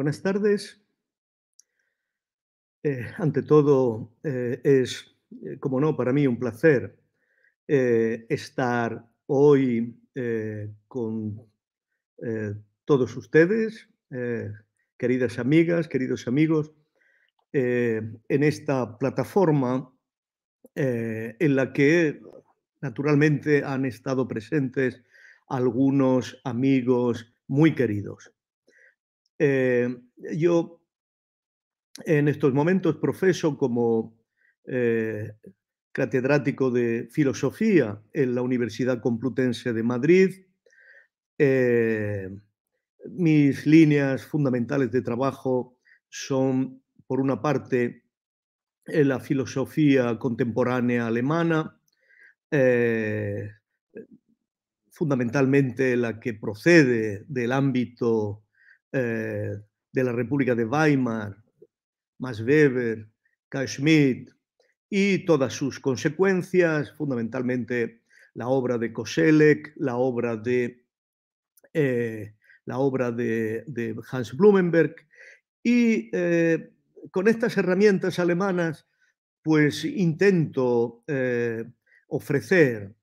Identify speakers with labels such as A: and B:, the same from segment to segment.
A: Buenas tardes. Eh, ante todo, eh, es, eh, como no, para mí un placer estar hoy con todos ustedes, queridas amigas, queridos amigos, en esta plataforma en la que naturalmente han estado presentes algunos amigos muy queridos. Eh, yo en estos momentos profeso como eh, catedrático de filosofía en la Universidad Complutense de Madrid. Eh, mis líneas fundamentales de trabajo son, por una parte, la filosofía contemporánea alemana, fundamentalmente la que procede del ámbito eh, de la República de Weimar, Max Weber, K. Schmidt y todas sus consecuencias, fundamentalmente la obra de Koselleck, la obra de, eh, la obra de, Hans Blumenberg. Y eh, con estas herramientas alemanas, pues intento ofrecer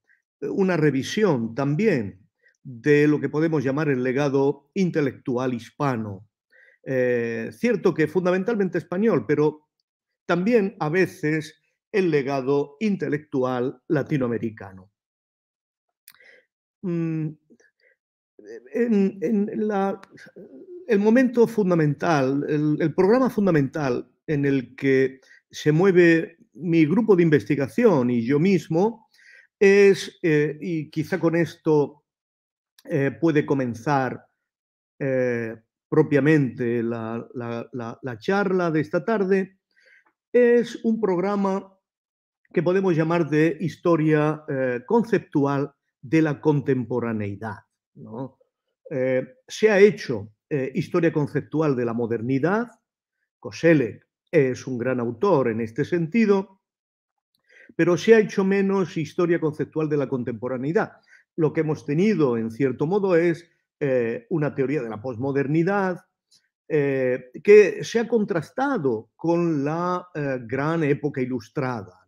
A: una revisión también de lo que podemos llamar el legado intelectual hispano. Eh, cierto que fundamentalmente español, pero también a veces el legado intelectual latinoamericano. Mm, en, el momento fundamental, el, programa fundamental en el que se mueve mi grupo de investigación y yo mismo es, eh, y quizá con esto eh, puede comenzar eh, propiamente la, charla de esta tarde, es un programa que podemos llamar de historia eh, conceptual de la contemporaneidad. se ha hecho historia conceptual de la modernidad, Koselec es un gran autor en este sentido, pero se ha hecho menos historia conceptual de la contemporaneidad lo que hemos tenido, en cierto modo, es eh, una teoría de la posmodernidad eh, que se ha contrastado con la eh, gran época ilustrada.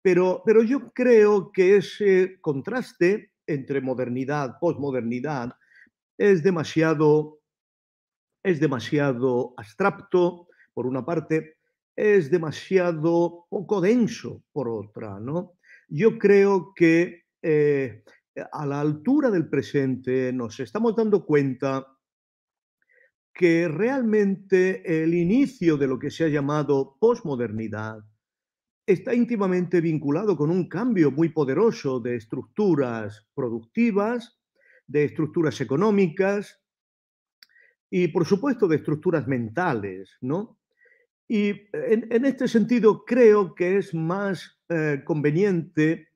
A: Pero, pero yo creo que ese contraste entre modernidad, posmodernidad, es demasiado, es demasiado abstracto, por una parte, es demasiado poco denso, por otra. ¿no? Yo creo que eh, a la altura del presente, nos estamos dando cuenta que realmente el inicio de lo que se ha llamado posmodernidad está íntimamente vinculado con un cambio muy poderoso de estructuras productivas, de estructuras económicas y, por supuesto, de estructuras mentales, Y eh, en, este sentido creo que es más eh, conveniente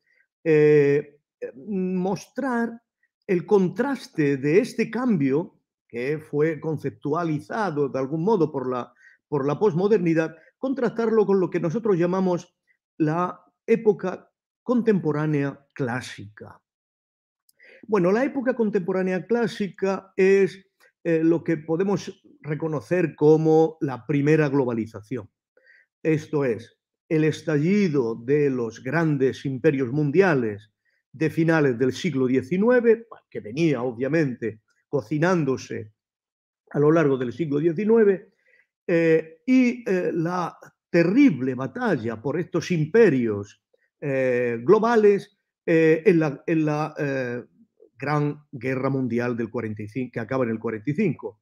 A: eh, mostrar el contraste de este cambio, que fue conceptualizado de algún modo por la, posmodernidad, contrastarlo con lo que nosotros llamamos la época contemporánea clásica. Bueno, la época contemporánea clásica es eh, lo que podemos reconocer como la primera globalización. Esto es, el estallido de los grandes imperios mundiales de finales del siglo XIX, pues, que venía obviamente cocinándose a lo largo del siglo XIX, eh, y eh, la terrible batalla por estos imperios eh, globales en la, Gran Guerra Mundial del 45, que acaba en el 45.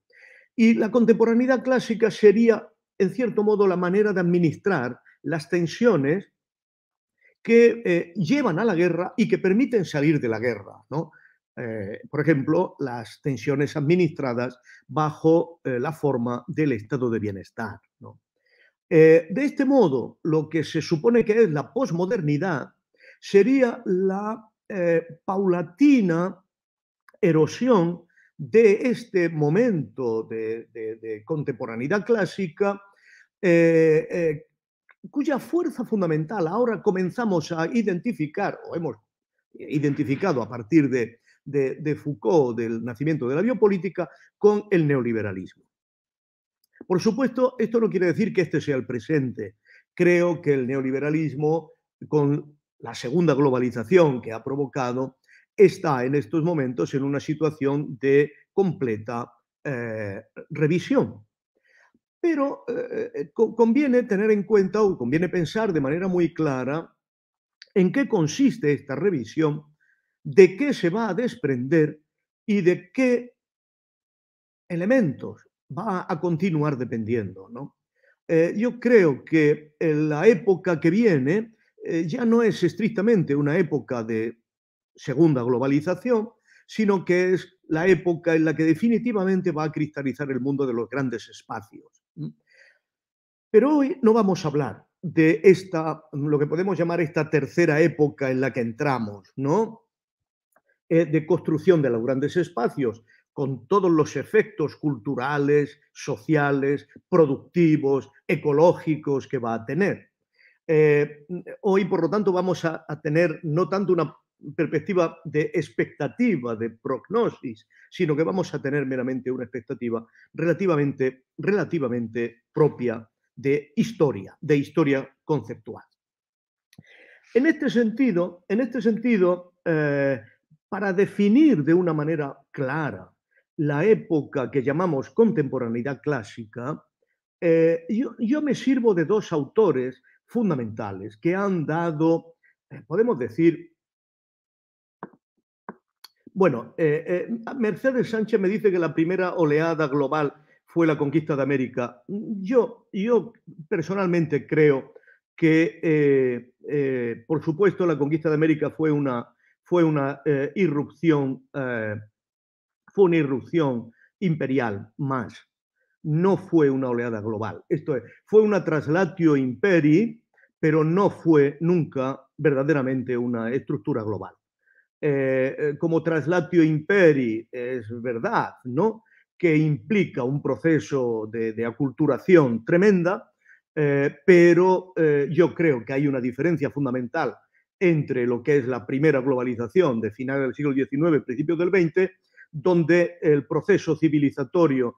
A: Y la contemporaneidad clásica sería, en cierto modo, la manera de administrar las tensiones que eh, llevan a la guerra y que permiten salir de la guerra, eh, por ejemplo, las tensiones administradas bajo eh, la forma del estado de bienestar. de este modo, lo que se supone que es la posmodernidad sería la paulatina erosión de este momento de, de contemporaneidad clásica cuya fuerza fundamental ahora comenzamos a identificar, o hemos identificado a partir de, Foucault, del nacimiento de la biopolítica, con el neoliberalismo. Por supuesto, esto no quiere decir que este sea el presente. Creo que el neoliberalismo, con la segunda globalización que ha provocado, está en estos momentos en una situación de completa eh, revisión. Pero eh, eh, conviene tener en cuenta o conviene pensar de manera muy clara en qué consiste esta revisión, de qué se va a desprender y de qué elementos va a continuar dependiendo. Eh, yo creo que la época que viene ya no es estrictamente una época de segunda globalización, sino que es la época en la que definitivamente va a cristalizar el mundo de los grandes espacios. Mm. Pero hoy no vamos a hablar de esta, mm, lo que podemos llamar esta tercera época en la que entramos, ¿no? Eh, de construcción de los grandes espacios, con todos los efectos culturales, sociales, productivos, ecológicos que va a tener. Eh, mm, hoy, por lo tanto, vamos a, tener no tanto una perspectiva de expectativa, de prognosis, sino que vamos a tener meramente una expectativa relativamente, relativamente propia de historia, de historia conceptual. En este sentido, en este sentido eh, para definir de una manera clara la época que llamamos contemporaneidad clásica, eh, yo, me sirvo de dos autores fundamentales que han dado, eh, podemos decir, bueno, eh, eh, Mercedes Sánchez me dice que la primera oleada global fue la conquista de América. Yo, yo personalmente creo que, eh, por supuesto, la conquista de América fue una, fue una irrupción, fue una irrupción imperial más. No fue una oleada global. Esto fue una traslatio imperi, pero no fue nunca verdaderamente una estructura global. Eh, eh, como traslatio imperi, es verdad, ¿no? que implica un proceso de, aculturación tremenda, eh, pero yo creo que hay una diferencia fundamental entre lo que es la primera globalización de final del siglo XIX, principios del XX, donde el proceso civilizatorio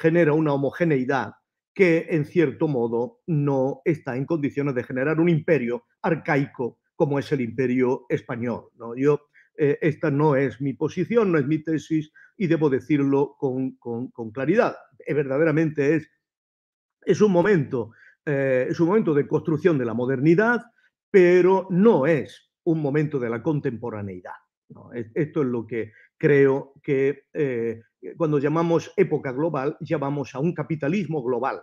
A: genera una homogeneidad que en cierto modo no está en condiciones de generar un imperio arcaico como es el imperio español. ¿no? Yo eh, esta no es mi posición, no es mi tesis y debo decirlo con, claridad. Eh, verdaderamente es, un momento, eh, es momento de construcción de la modernidad, pero no es un momento de la contemporaneidad. esto es lo que creo que cuando llamamos época global, llamamos a un capitalismo global.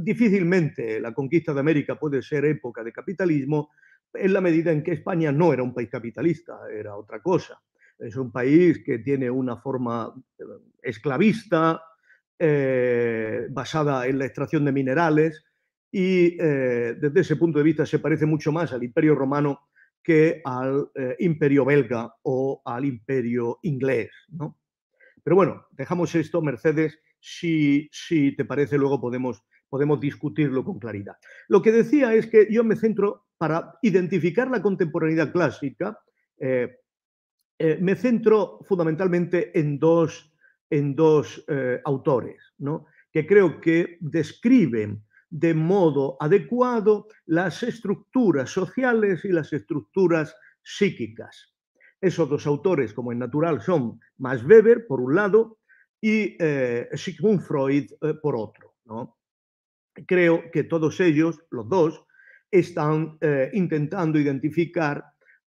A: difícilmente la conquista de América puede ser época de capitalismo en la medida en que España no era un país capitalista, era otra cosa. Es un país que tiene una forma eh, esclavista, eh, basada en la extracción de minerales, y eh, desde ese punto de vista se parece mucho más al imperio romano que al imperio belga o al imperio inglés. ¿no? Pero bueno, dejamos esto, Mercedes, si te parece luego podemos podemos discutirlo con claridad. Lo que decía es que yo me centro para identificar la contemporaneidad clásica, eh, eh, me centro fundamentalmente en dos, en dos eh, autores, ¿no? que creo que describen de modo adecuado las estructuras sociales y las estructuras psíquicas. Esos dos autores, como en natural, son Max Weber, por un lado, y Sigmund Freud, por otro. ¿no? creo que todos ellos, los dos, están eh, intentando identificar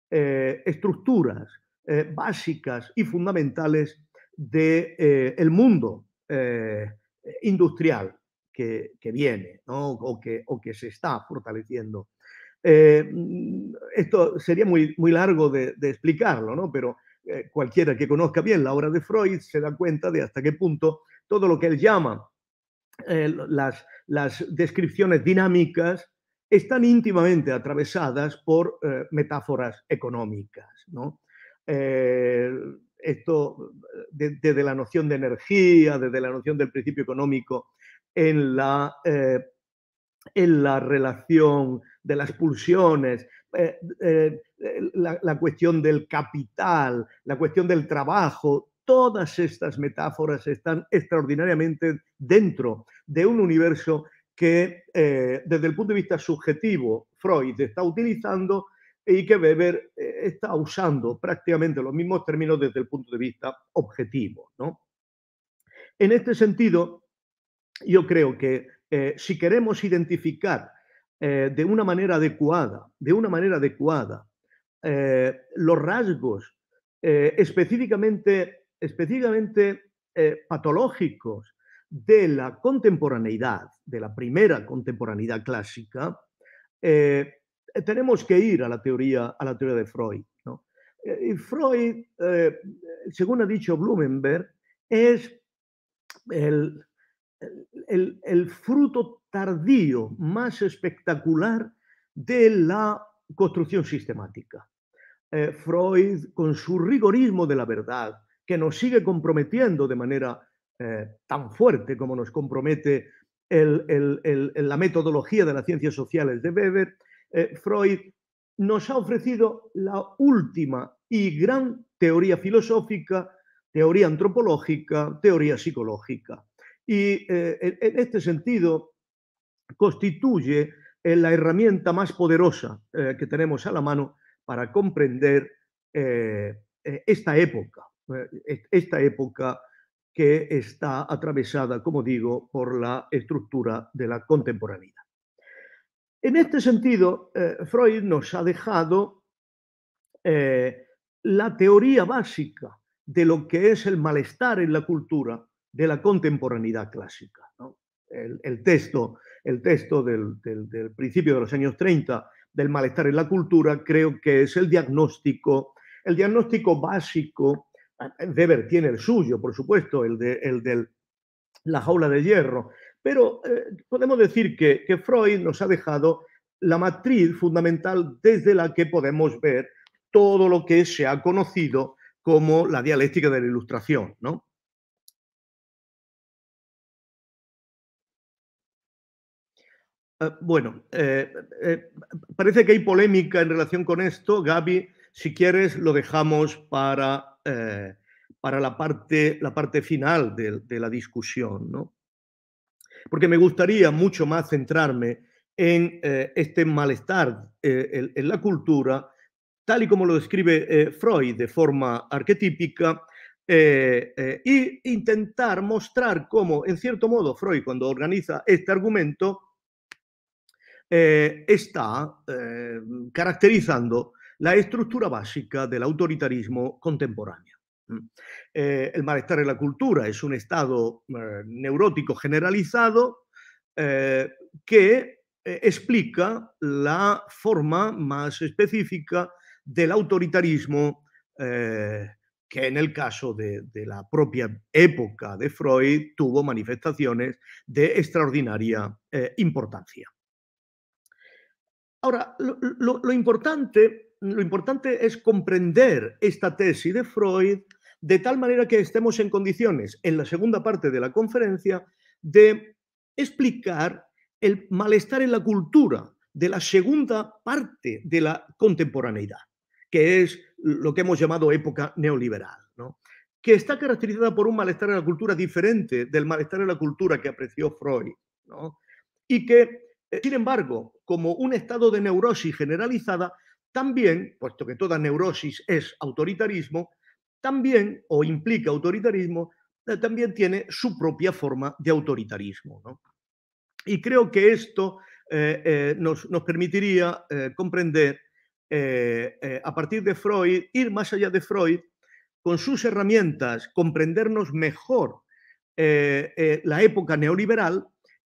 A: eh, estructuras eh, básicas y fundamentales del mundo industrial que, que viene o, que, o, que, se está fortaleciendo. Mm, esto sería muy, muy largo de, de explicarlo, ¿no? pero cualquiera que conozca bien la obra de Freud se da cuenta de hasta qué punto todo lo que él llama eh, las, descripciones dinámicas están íntimamente atravesadas por eh, metáforas económicas. Eh, esto desde la noción de energía, desde la noción del principio económico, en la, en la relación de las pulsiones, la cuestión del capital, la cuestión del trabajo, Todas estas metáforas están extraordinariamente dentro de un universo que eh, desde el punto de vista subjetivo Freud está utilizando y que Weber eh, está usando prácticamente los mismos términos desde el punto de vista objetivo. ¿no? En este sentido, yo creo que eh, si queremos identificar de una manera adecuada, de una manera adecuada, los rasgos específicamente específicamente eh, patológicos de la contemporaneidad, de la primera contemporaneidad clásica, eh, eh, tenemos que ir a la teoría, a la teoría de Freud. ¿no? Freud, según ha dicho Blumenberg, es el, fruto tardío más espectacular de la construcción sistemática. Freud, con su rigorismo de la verdad, que nos sigue comprometiendo de manera eh, tan fuerte como nos compromete la metodología de las ciencias sociales de Weber, eh, Freud, nos ha ofrecido la última y gran teoría filosófica, teoría antropológica, teoría psicológica. Y eh, en este sentido constituye la herramienta más poderosa que tenemos a la mano para comprender esta época, eh, esta época que está atravesada, como digo, por la estructura de la contemporaneidad. En este sentido, eh, Freud nos ha dejado eh, la teoría básica de lo que es el malestar en la cultura de la contemporaneidad clásica. El, texto, el texto del, principio de los años 30 del malestar en la cultura creo que es el diagnóstico, el diagnóstico básico Deber tiene el suyo, por supuesto, el de, la jaula de hierro, pero eh, podemos decir que, Freud nos ha dejado la matriz fundamental desde la que podemos ver todo lo que se ha conocido como la dialéctica de la ilustración, eh, bueno, eh, parece que hay polémica en relación con esto. Gaby si quieres, lo dejamos para, eh, para la, parte, la parte final de, la discusión, Porque me gustaría mucho más centrarme en eh, este malestar eh, en, en, la cultura, tal y como lo describe Freud de forma arquetípica, e intentar mostrar cómo, en cierto modo, Freud, cuando organiza este argumento, está caracterizando la estructura básica del autoritarismo contemporáneo. Eh, el malestar en la cultura es un estado eh, neurótico generalizado eh, que explica la forma más específica del autoritarismo que en el caso de, la propia época de Freud tuvo manifestaciones de extraordinaria importancia. Ahora, lo importante lo importante es comprender esta tesis de Freud de tal manera que estemos en condiciones, en la segunda parte de la conferencia, de explicar el malestar en la cultura de la segunda parte de la contemporaneidad, que es lo que hemos llamado época neoliberal, que está caracterizada por un malestar en la cultura diferente del malestar en la cultura que apreció Freud, y que, eh, sin embargo, como un estado de neurosis generalizada, también, puesto que toda neurosis es autoritarismo, también, o implica autoritarismo, eh, también tiene su propia forma de autoritarismo. Y creo que esto eh, eh, nos, permitiría comprender, a partir de Freud, ir más allá de Freud, con sus herramientas, comprendernos mejor la época neoliberal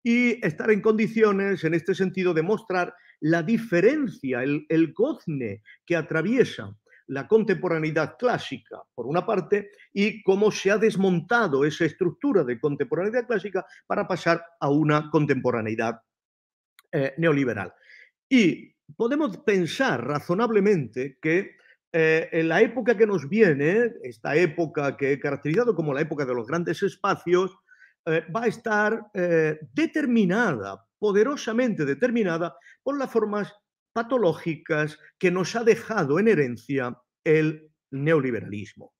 A: y estar en condiciones, en este sentido, de mostrar la diferencia, el, gozne que atraviesa la contemporaneidad clásica, por una parte, y cómo se ha desmontado esa estructura de contemporaneidad clásica para pasar a una contemporaneidad eh, neoliberal. Y podemos pensar razonablemente que eh, en la época que nos viene, esta época que he caracterizado como la época de los grandes espacios, eh, va a estar determinada poderosamente determinada por las formas patológicas que nos ha dejado en herencia el neoliberalismo.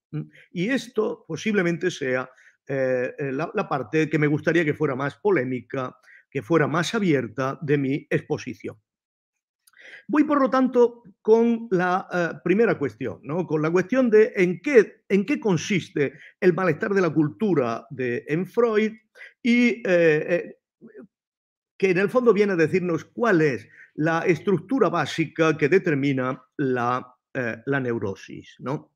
A: Y esto posiblemente sea eh, la, parte que me gustaría que fuera más polémica, que fuera más abierta de mi exposición. Voy, por lo tanto, con la eh, primera cuestión, con la cuestión de en qué, en qué consiste el malestar de la cultura de, en Freud y eh, que en el fondo viene a decirnos cuál es la estructura básica que determina la, eh, neurosis. ¿no?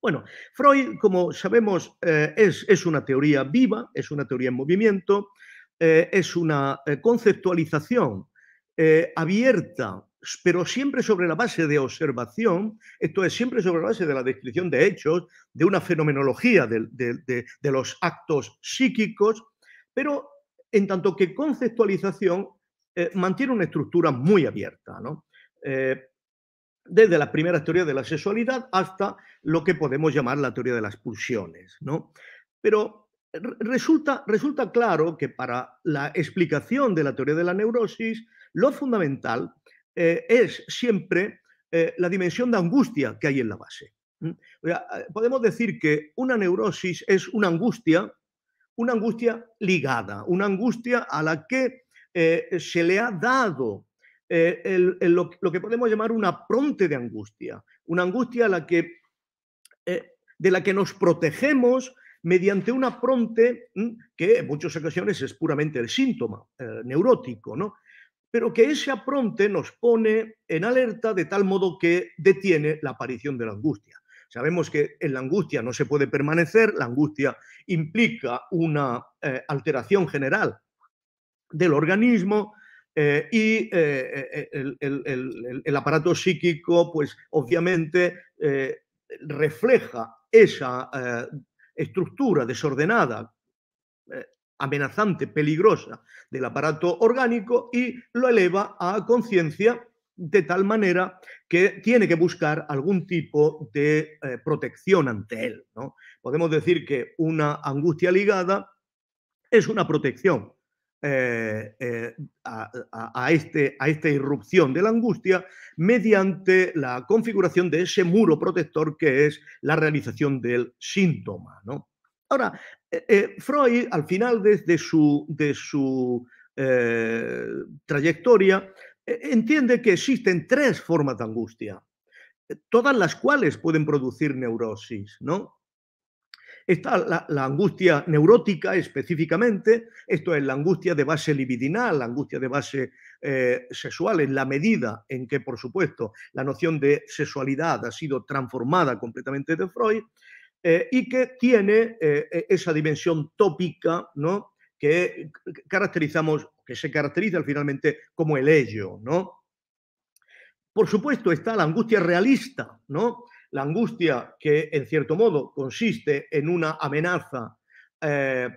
A: Bueno, Freud, como sabemos, eh, es, una teoría viva, es una teoría en movimiento, eh, es una conceptualización abierta, pero siempre sobre la base de observación, esto es siempre sobre la base de la descripción de hechos, de una fenomenología de, de los actos psíquicos, pero en tanto que conceptualización eh, mantiene una estructura muy abierta, eh, desde la primera teoría de la sexualidad hasta lo que podemos llamar la teoría de las pulsiones. Pero resulta, resulta claro que para la explicación de la teoría de la neurosis, lo fundamental eh, es siempre la dimensión de angustia que hay en la base. podemos decir que una neurosis es una angustia una angustia ligada, una angustia a la que eh, se le ha dado eh, lo, que podemos llamar un pronte de angustia, una angustia a la que, eh, de la que nos protegemos mediante un apronte mm, que en muchas ocasiones es puramente el síntoma neurótico, ¿no? pero que ese apronte nos pone en alerta de tal modo que detiene la aparición de la angustia. Sabemos que en la angustia no se puede permanecer, la angustia implica una eh, alteración general del organismo, eh, y eh, el, aparato psíquico, pues obviamente refleja esa estructura desordenada, amenazante, peligrosa del aparato orgánico y lo eleva a conciencia de tal manera que tiene que buscar algún tipo de eh, protección ante él. ¿no? Podemos decir que una angustia ligada es una protección eh, eh, a, este, a esta irrupción de la angustia mediante la configuración de ese muro protector que es la realización del síntoma. ¿no? Ahora, Freud, al final su, de su trayectoria, e, entiende que existen tres formas de angustia, eh, todas las cuales pueden producir neurosis, ¿no? Está la, angustia neurótica específicamente, esto es la angustia de base libidinal, la angustia de base eh, sexual, en la medida en que, por supuesto, la noción de sexualidad ha sido transformada completamente de Freud, eh, y que tiene e, esa dimensión tópica, ¿no? Eh, que caracterizamos, que se caracteriza finalmente como el ello, ¿no? Por supuesto está la angustia realista, ¿no? La angustia que en cierto modo consiste en una amenaza eh,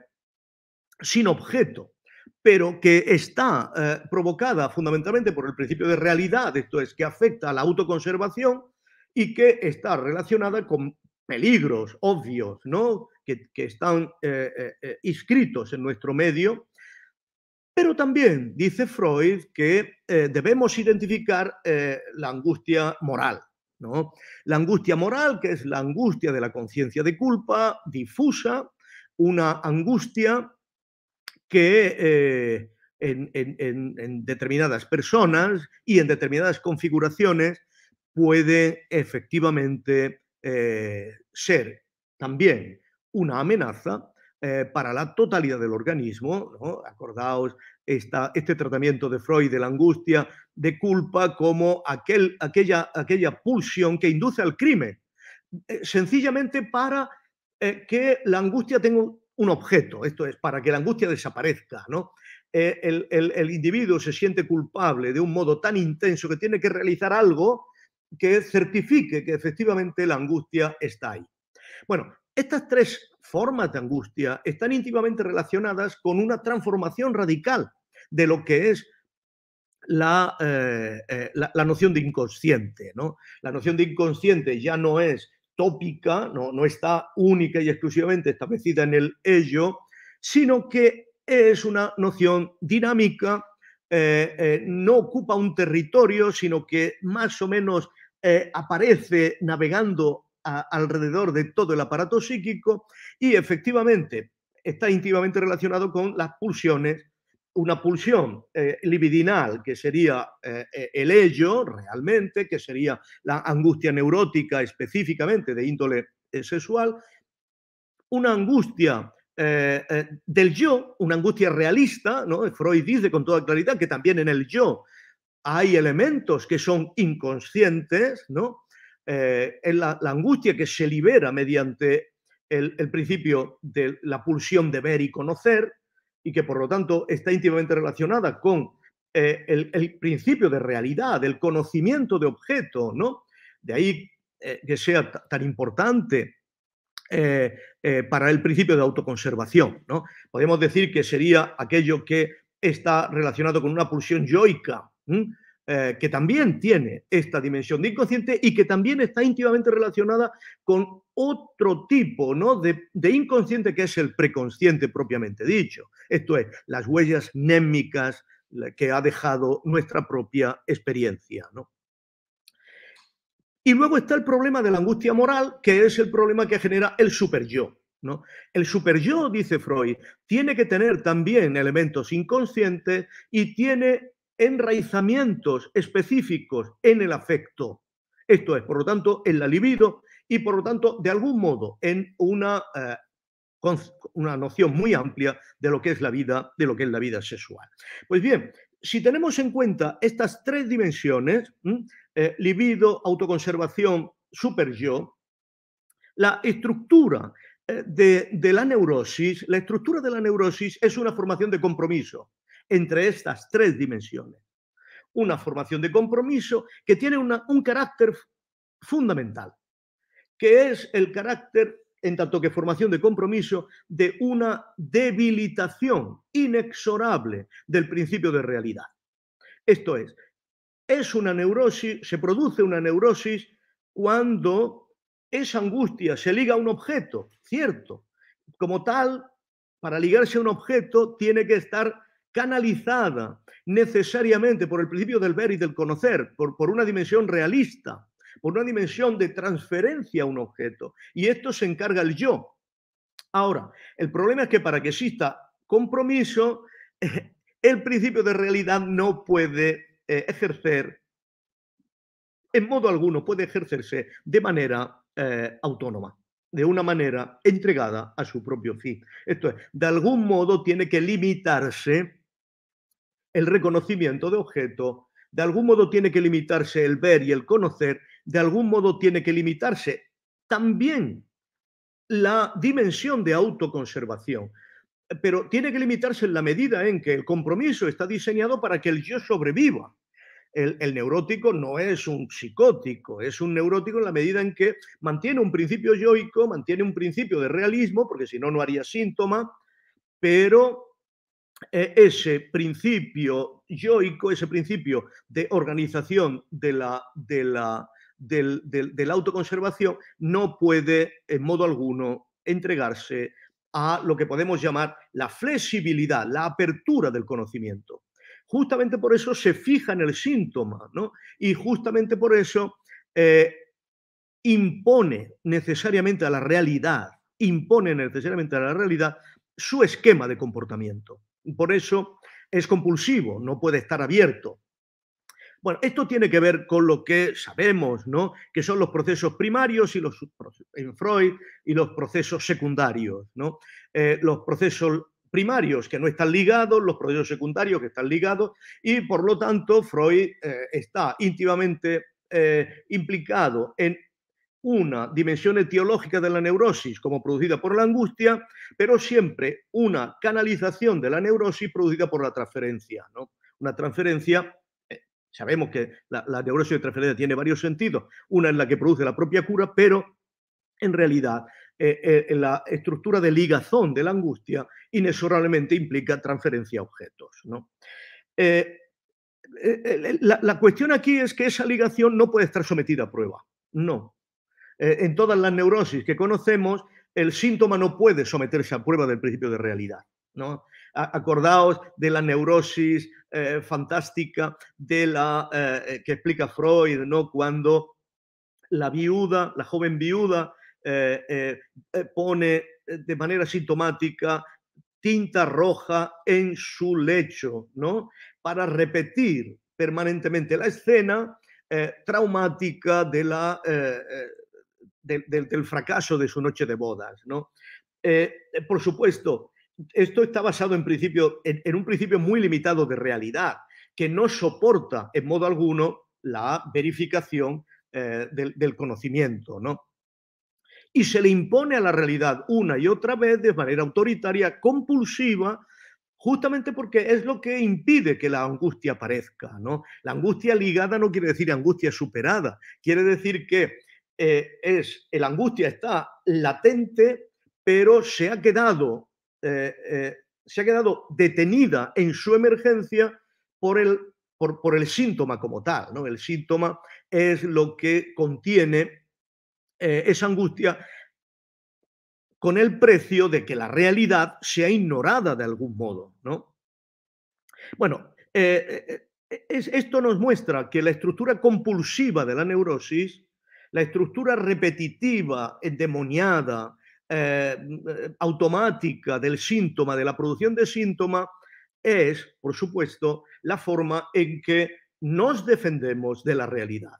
A: sin objeto, pero que está eh, provocada fundamentalmente por el principio de realidad, esto es, que afecta a la autoconservación y que está relacionada con peligros obvios, ¿no? Que, están eh, eh, eh, inscritos en nuestro medio. Pero también dice Freud que debemos identificar la angustia moral, ¿no? La angustia moral, que es la angustia de la conciencia de culpa, difusa, una angustia que en, en determinadas personas y en determinadas configuraciones puede efectivamente eh, ser también una amenaza eh, para la totalidad del organismo. Acordaos este tratamiento de Freud de la angustia, de culpa, como aquella, aquella pulsión que induce al crimen, eh, sencillamente para que la angustia tenga un objeto, esto es, para que la angustia desaparezca. ¿no? el individuo se siente culpable de un modo tan intenso que tiene que realizar algo que certifique que efectivamente la angustia está ahí. Bueno, estas tres formas de angustia están íntimamente relacionadas con una transformación radical de lo que es la, eh, eh, la, noción de inconsciente. ¿no? La noción de inconsciente ya no es tópica, no, está única y exclusivamente establecida en el ello, sino que es una noción dinámica, eh, no ocupa un territorio, sino que más o menos eh, aparece navegando alrededor de todo el aparato psíquico y efectivamente está íntimamente relacionado con las pulsiones, una pulsión eh, libidinal, que sería eh, e, el ello realmente, que sería la angustia neurótica específicamente de índole sexual, una angustia del yo, una angustia realista, ¿no? Freud dice con toda claridad que también en el yo hay elementos que son inconscientes, eh, la, angustia que se libera mediante el, principio de la pulsión de ver y conocer, y que por lo tanto está íntimamente relacionada con eh, el, principio de realidad, del conocimiento de objeto, De ahí eh, que sea tan importante para el principio de autoconservación, ¿no? Podemos decir que sería aquello que está relacionado con una pulsión yoica, eh, que también tiene esta dimensión de inconsciente y que también está íntimamente relacionada con otro tipo ¿no? de, inconsciente que es el preconsciente propiamente dicho. Esto es, las huellas némicas que ha dejado nuestra propia experiencia. Y luego está el problema de la angustia moral, que es el problema que genera el yo ¿No? El super-yo, dice Freud, tiene que tener también elementos inconscientes y tiene enraizamientos específicos en el afecto. Esto es, por lo tanto, en la libido y, por lo tanto, de algún modo, en una, eh, una noción muy amplia de lo que es la vida, de lo que es la vida sexual. Pues bien, si tenemos en cuenta estas tres dimensiones, eh, libido, autoconservación, super-yo, la estructura eh, de, de, la neurosis, la estructura de la neurosis es una formación de compromiso entre estas tres dimensiones. Una formación de compromiso que tiene un carácter fundamental, que es el carácter, en tanto que formación de compromiso, de una debilitación inexorable del principio de realidad. Esto es, es una neurosis, se produce una neurosis cuando esa angustia se liga a un objeto, cierto. Como tal, para ligarse a un objeto tiene que estar canalizada necesariamente por el principio del ver y del conocer, por, por una dimensión realista, por una dimensión de transferencia a un objeto. Y esto se encarga el yo. Ahora, el problema es que para que exista compromiso, el principio de realidad no puede eh, ejercer, en modo alguno, puede ejercerse de manera eh, autónoma, de una manera entregada a su propio fin. Esto es, de algún modo tiene que limitarse el reconocimiento de objeto, de algún modo tiene que limitarse el ver y el conocer, de algún modo tiene que limitarse también la dimensión de autoconservación, pero tiene que limitarse en la medida en que el compromiso está diseñado para que el yo sobreviva. El, neurótico no es un psicótico, es un neurótico en la medida en que mantiene un principio yoico, mantiene un principio de realismo, porque si no, no haría síntoma, pero e-, ese principio yoico, ese principio de organización de la, de la, autoconservación, no puede en modo alguno entregarse a lo que podemos llamar la flexibilidad, la apertura del conocimiento. Justamente por eso se fija en el síntoma, ¿no? Y justamente por eso eh, impone necesariamente a la realidad, impone necesariamente a la realidad su esquema de comportamiento. Por eso es compulsivo, no puede estar abierto. Bueno, esto tiene que ver con lo que sabemos, ¿no? Que son los procesos primarios y los en Freud y los procesos secundarios, ¿no? Eh, los procesos primarios que no están ligados, los procesos secundarios que están ligados y por lo tanto Freud eh, está íntimamente eh, implicado en una dimensión etiológica de la neurosis como producida por la angustia, pero siempre una canalización de la neurosis producida por la transferencia. ¿no? Una transferencia, eh, sabemos que la, neurosis de transferencia tiene varios sentidos. Una es la que produce la propia cura, pero en realidad eh, eh, la estructura de ligazón de la angustia inexorablemente implica transferencia a objetos. La, la cuestión aquí es que esa ligación no puede estar sometida a prueba. No, eh, en todas las neurosis que conocemos, el síntoma no puede someterse a prueba del principio de realidad. ¿no? Acordaos de la neurosis eh, fantástica de la, eh, que explica Freud, ¿no? cuando la viuda, la joven viuda, pone de manera sintomática tinta roja en su lecho, ¿no? para repetir permanentemente la escena traumática de la del fracaso de su noche de bodas. ¿no? Eh, eh, por supuesto, esto está basado en, principio, en, un principio muy limitado de realidad, que no soporta en modo alguno la verificación eh, del, conocimiento, Y se le impone a la realidad una y otra vez de manera autoritaria, compulsiva, justamente porque es lo que impide que la angustia aparezca, ¿no? La angustia ligada no quiere decir angustia superada, quiere decir que eh, es, la angustia está latente, pero se ha quedado, eh, eh, se ha quedado detenida en su emergencia por el, el síntoma como tal. ¿no? El síntoma es lo que contiene esa angustia con el precio de que la realidad sea ignorada de algún modo. Bueno, esto nos muestra que la estructura compulsiva de la neurosis la estructura repetitiva, endemoniada, eh, mm, eh, automática del síntoma, de la producción de síntoma, es, por supuesto, la forma en que nos defendemos de la realidad.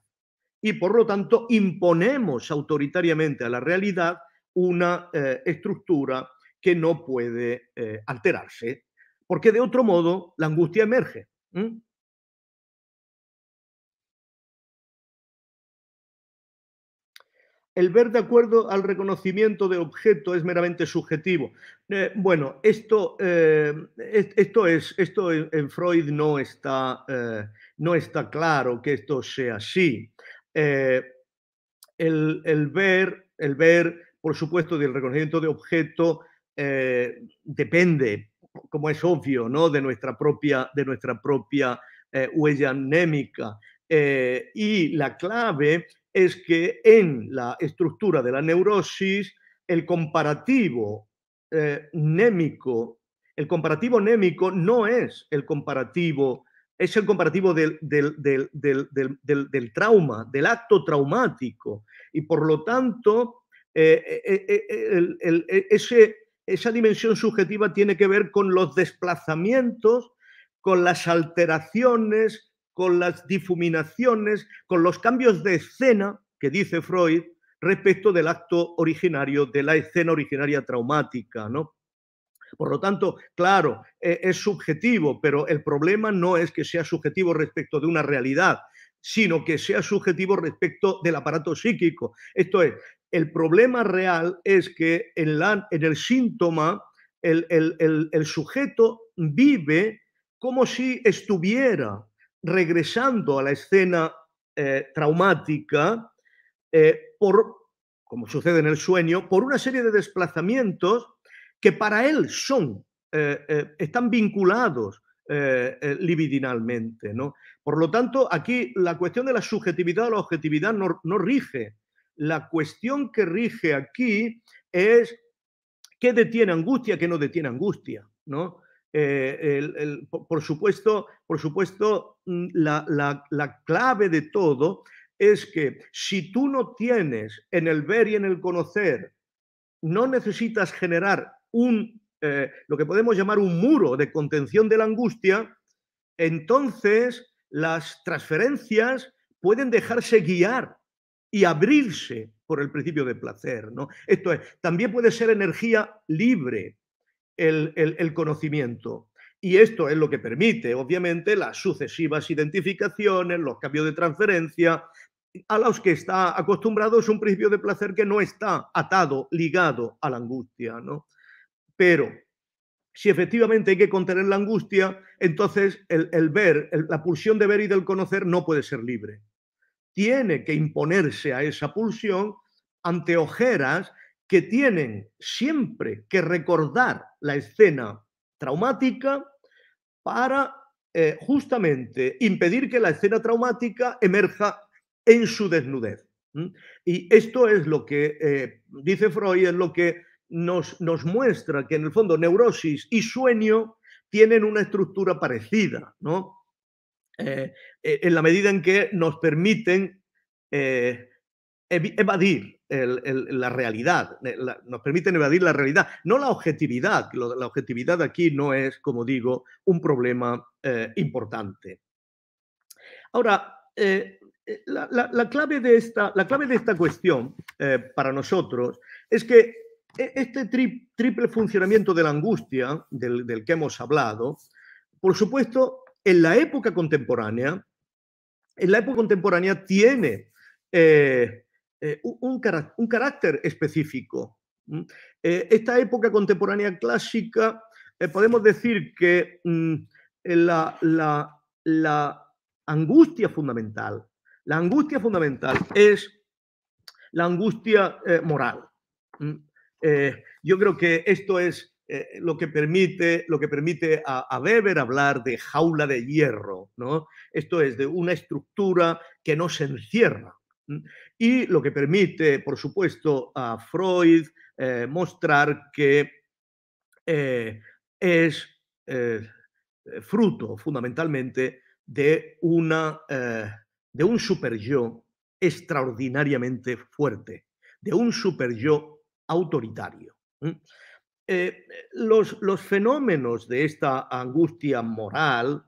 A: Y por lo tanto, imponemos autoritariamente a la realidad una eh, estructura que no puede alterarse, porque de otro modo la angustia emerge. el ver de acuerdo al reconocimiento de objeto es meramente subjetivo. Eh, bueno, esto, eh, esto, es, esto en Freud no está, eh, no está claro que esto sea así. El, ver, el ver, por supuesto, del reconocimiento de objeto depende, como es obvio, ¿no? de nuestra propia, de nuestra propia huella anémica. y la clave es que en la estructura de la neurosis, el comparativo eh, némico, el comparativo no es el comparativo, es el comparativo del, trauma, del acto traumático. Y por lo tanto, eh, eh, e, ese, esa dimensión subjetiva tiene que ver con los desplazamientos, con las alteraciones, con las difuminaciones, con los cambios de escena que dice Freud respecto del acto originario, de la escena originaria traumática, ¿no? Por lo tanto, claro, e-, es subjetivo, pero el problema no es que sea subjetivo respecto de una realidad, sino que sea subjetivo respecto del aparato psíquico. Esto es, el problema real es que en, en el síntoma el, sujeto vive como si estuviera regresando a la escena eh, traumática eh, por, como sucede en el sueño, por una serie de desplazamientos que para él son, eh, están vinculados libidinalmente. ¿no? Por lo tanto, aquí la cuestión de la subjetividad o la objetividad no, no rige. La cuestión que rige aquí es qué detiene angustia, qué no detiene angustia. ¿no? Eh, por supuesto, por supuesto mm, la, clave de todo es que si tú no tienes en el ver y en el conocer, no necesitas generar un, eh, lo que podemos llamar un muro de contención de la angustia, entonces las transferencias pueden dejarse guiar y abrirse por el principio de placer. ¿no? Esto es, también puede ser energía libre, el, conocimiento. Y esto es lo que permite, obviamente, las sucesivas identificaciones, los cambios de transferencia, a los que está acostumbrado es un principio de placer que no está atado, ligado a la angustia, ¿no? Pero si efectivamente hay que contener la angustia, entonces el, ver, la pulsión de ver y del conocer no puede ser libre. Tiene que imponerse a esa pulsión ante ojeras que tienen siempre que recordar la escena traumática para eh, justamente impedir que la escena traumática emerja en su desnudez. Y esto es lo que eh, dice Freud, es lo que nos, nos, muestra que en el fondo neurosis y sueño tienen una estructura parecida, ¿no? Eh, en la medida en que nos permiten evadir la realidad, eh, nos permiten evadir la realidad, no la objetividad. la objetividad aquí no es, como digo, un problema eh, importante. Ahora, eh, la, clave de esta, la clave de esta cuestión para nosotros es que e, este triple funcionamiento de la angustia del, que hemos hablado, por supuesto, en la época contemporánea, en la época contemporánea tiene eh, un, carácter específico. Eh, esta época contemporánea clásica, eh, podemos decir que mm, la, angustia fundamental, la angustia fundamental es la angustia moral. yo creo que esto es lo que permite, lo que permite a, a, Weber hablar de jaula de hierro, ¿no? Esto es de una estructura que no se encierra y lo que permite, por supuesto, a Freud eh, mostrar que eh, es eh, fruto fundamentalmente de, una, de un superyo extraordinariamente fuerte, de un super-yo autoritario. Los, los fenómenos de esta angustia moral,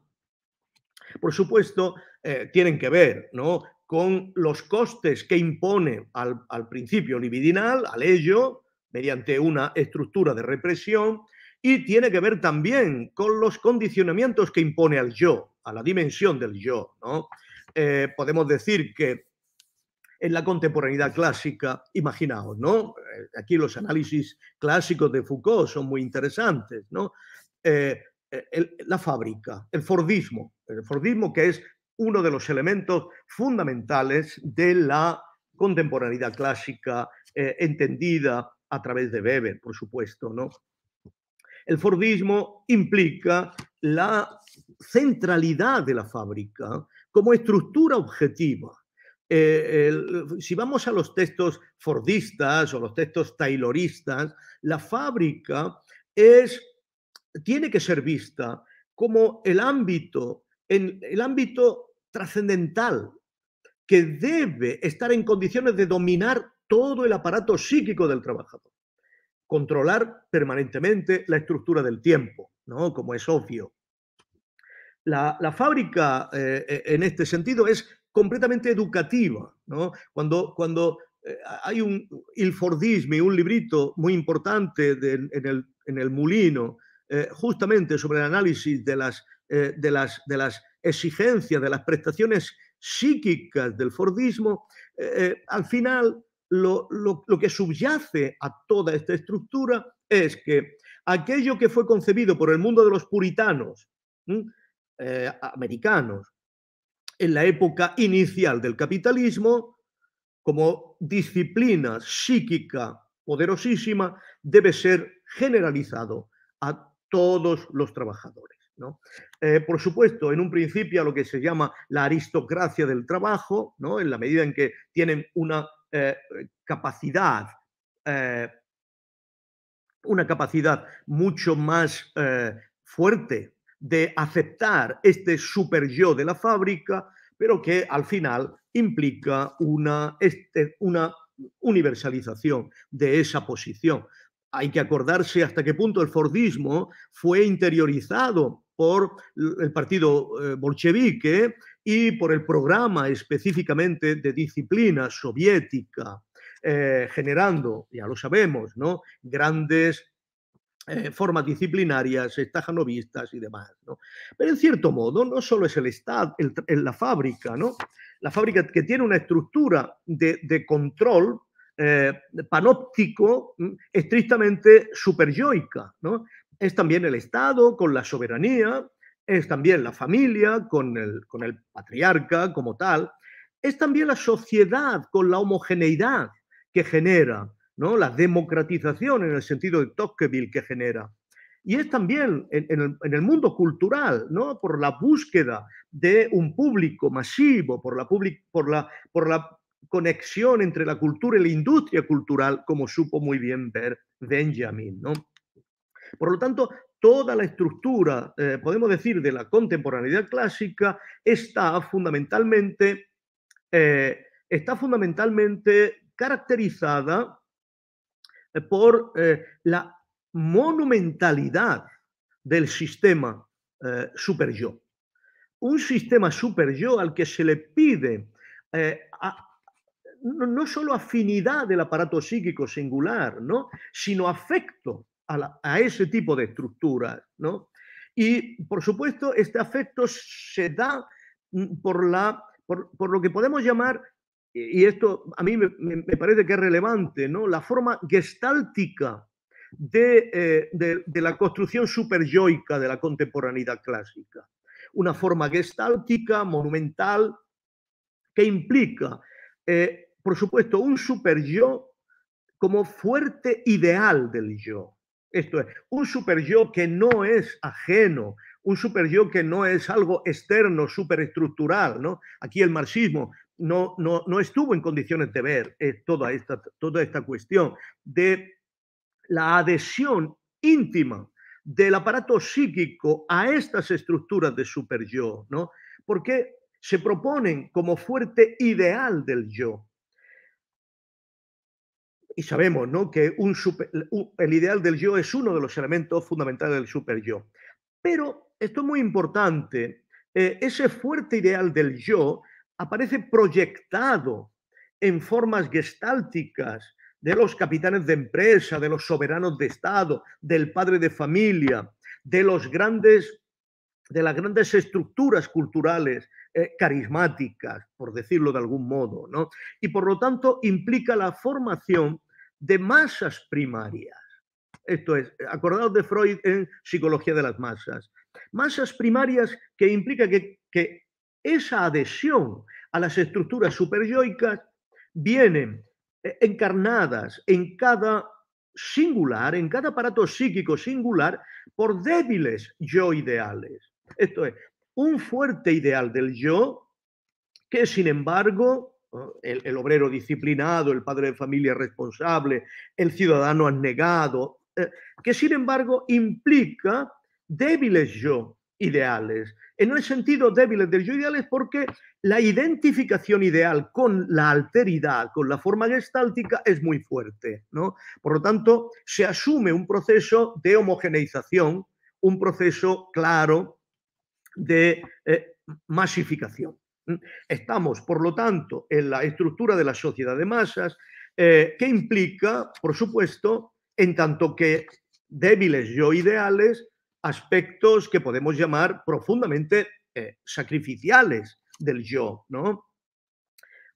A: por supuesto, tienen que ver ¿no? con los costes que impone al, principio libidinal, al ello, mediante una estructura de represión, y tiene que ver también con los condicionamientos que impone al yo, a la dimensión del yo. Eh, podemos decir que en la contemporaneidad clásica, imaginaos, ¿no? Eh, aquí los análisis clásicos de Foucault son muy interesantes, ¿no? Eh, la fábrica, el Fordismo, el Fordismo que es uno de los elementos fundamentales de la contemporaneidad clásica eh, entendida a través de Weber, por supuesto, ¿no? El Fordismo implica la centralidad de la fábrica como estructura objetiva. Eh, si vamos a los textos fordistas o los textos tayloristas, la fábrica es, tiene que ser vista como el ámbito en el ámbito trascendental, que debe estar en condiciones de dominar todo el aparato psíquico del trabajador. Controlar permanentemente la estructura del tiempo, ¿no? Como es obvio. La, fábrica eh, eh, en este sentido es completamente educativa, ¿no? Cuando, cuando eh, hay un ilfordismo y un librito muy importante en, el, en el Mulino, justamente sobre el análisis de las eh, de, las, de las exigencias, de las prestaciones psíquicas del Fordismo, eh, eh, al final lo, que subyace a toda esta estructura es que aquello que fue concebido por el mundo de los puritanos americanos en la época inicial del capitalismo, como disciplina psíquica poderosísima, debe ser generalizado a todos los trabajadores. ¿no? Eh, por supuesto, en un principio a lo que se llama la aristocracia del trabajo, en la medida en que tienen una eh, capacidad, eh, una capacidad mucho más fuerte de aceptar este super yo de la fábrica, pero que al final implica una, este, una universalización de esa posición hay que acordarse hasta qué punto el Fordismo fue interiorizado por el partido eh, bolchevique y por el programa específicamente de disciplina soviética, eh, generando, ya lo sabemos, ¿no? grandes eh, formas disciplinarias, estajanovistas y demás. ¿no? Pero en cierto modo, no solo es el Estado, el, la fábrica, ¿no? la fábrica que tiene una estructura de, control panóptico mm, estrictamente superyoica, ¿no? es también el Estado con la soberanía, es también la familia con el, con el patriarca como tal, es también la sociedad con la homogeneidad que genera, ¿no? la democratización en el sentido de Tocqueville que genera. Y es también en, el, mundo cultural, ¿no? por la búsqueda de un público masivo, por la, por, la, por la conexión entre la cultura y la industria cultural, como supo muy bien ver Benjamin. ¿no? Por lo tanto, toda la estructura, eh, podemos decir, de la contemporaneidad clásica está fundamentalmente, eh, está fundamentalmente caracterizada eh, por la monumentalidad del sistema super-yo. Un sistema super-yo al que se le pide no, solo afinidad del aparato psíquico singular, ¿no? sino afecto a, ese tipo de estructuras. ¿no? Y, por supuesto, este afecto se da mm, por, la, por, lo que podemos llamar, y esto a mí me, parece que es relevante, ¿no? la forma gestáltica eh, de, la construcción superyoica de la contemporaneidad clásica. Una forma gestáltica, monumental, que implica, eh, por supuesto, un superyo como fuerte ideal del yo. Esto es, un super yo que no es ajeno, un super yo que no es algo externo, superestructural, ¿no? Aquí el marxismo no, estuvo en condiciones de ver eh, toda, esta, toda esta cuestión de la adhesión íntima del aparato psíquico a estas estructuras de super yo, Porque se proponen como fuerte ideal del yo y sabemos ¿no? que un el ideal del yo es uno de los elementos fundamentales del super yo. Pero esto es muy importante, eh, ese fuerte ideal del yo aparece proyectado en formas gestálticas de los capitanes de empresa, de los soberanos de Estado, del padre de familia, de los grandes de las grandes estructuras culturales eh, carismáticas, por decirlo de algún modo, ¿no? Y por lo tanto implica la formación de masas primarias. Esto es, acordaos de Freud en Psicología de las Masas. Masas primarias que implica que, esa adhesión a las estructuras superyoicas vienen eh, encarnadas en cada singular, en cada aparato psíquico singular, por débiles yo ideales. Esto es, un fuerte ideal del yo que, sin embargo, el, obrero disciplinado, el padre de familia responsable, el ciudadano anegado, eh, que sin embargo implica débiles yo ideales. En el sentido débiles del yo ideales porque la identificación ideal con la alteridad, con la forma gestáltica, es muy fuerte. ¿no? Por lo tanto, se asume un proceso de homogeneización, un proceso claro de eh, masificación. Estamos, por lo tanto, en la estructura de la sociedad de masas, eh, que implica, por supuesto, en tanto que débiles yo ideales, aspectos que podemos llamar profundamente eh, sacrificiales del yo, ¿no?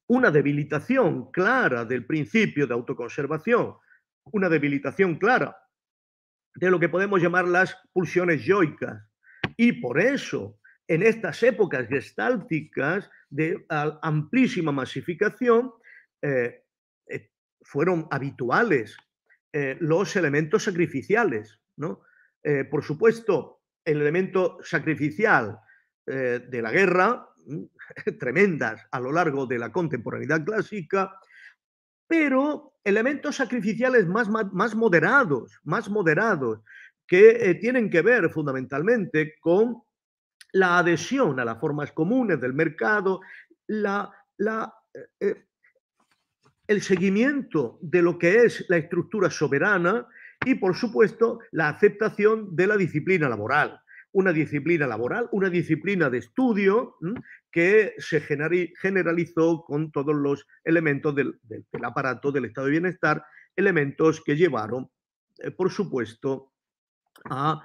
A: Una debilitación clara del principio de autoconservación, una debilitación clara de lo que podemos llamar las pulsiones yoicas. Y por eso en estas épocas gestálticas de amplísima masificación, eh, eh, fueron habituales eh, los elementos sacrificiales. ¿no? por supuesto, el elemento sacrificial de la guerra, mm, tremendas a lo largo de la contemporaneidad clásica, pero elementos sacrificiales más, más moderados, más moderados, que tienen que ver fundamentalmente con la adhesión a las formas comunes del mercado, la, eh, eh, el seguimiento de lo que es la estructura soberana y, por supuesto, la aceptación de la disciplina laboral. Una disciplina laboral, una disciplina de estudio que se generalizó con todos los elementos del, aparato del estado de bienestar, elementos que llevaron, eh, por supuesto, a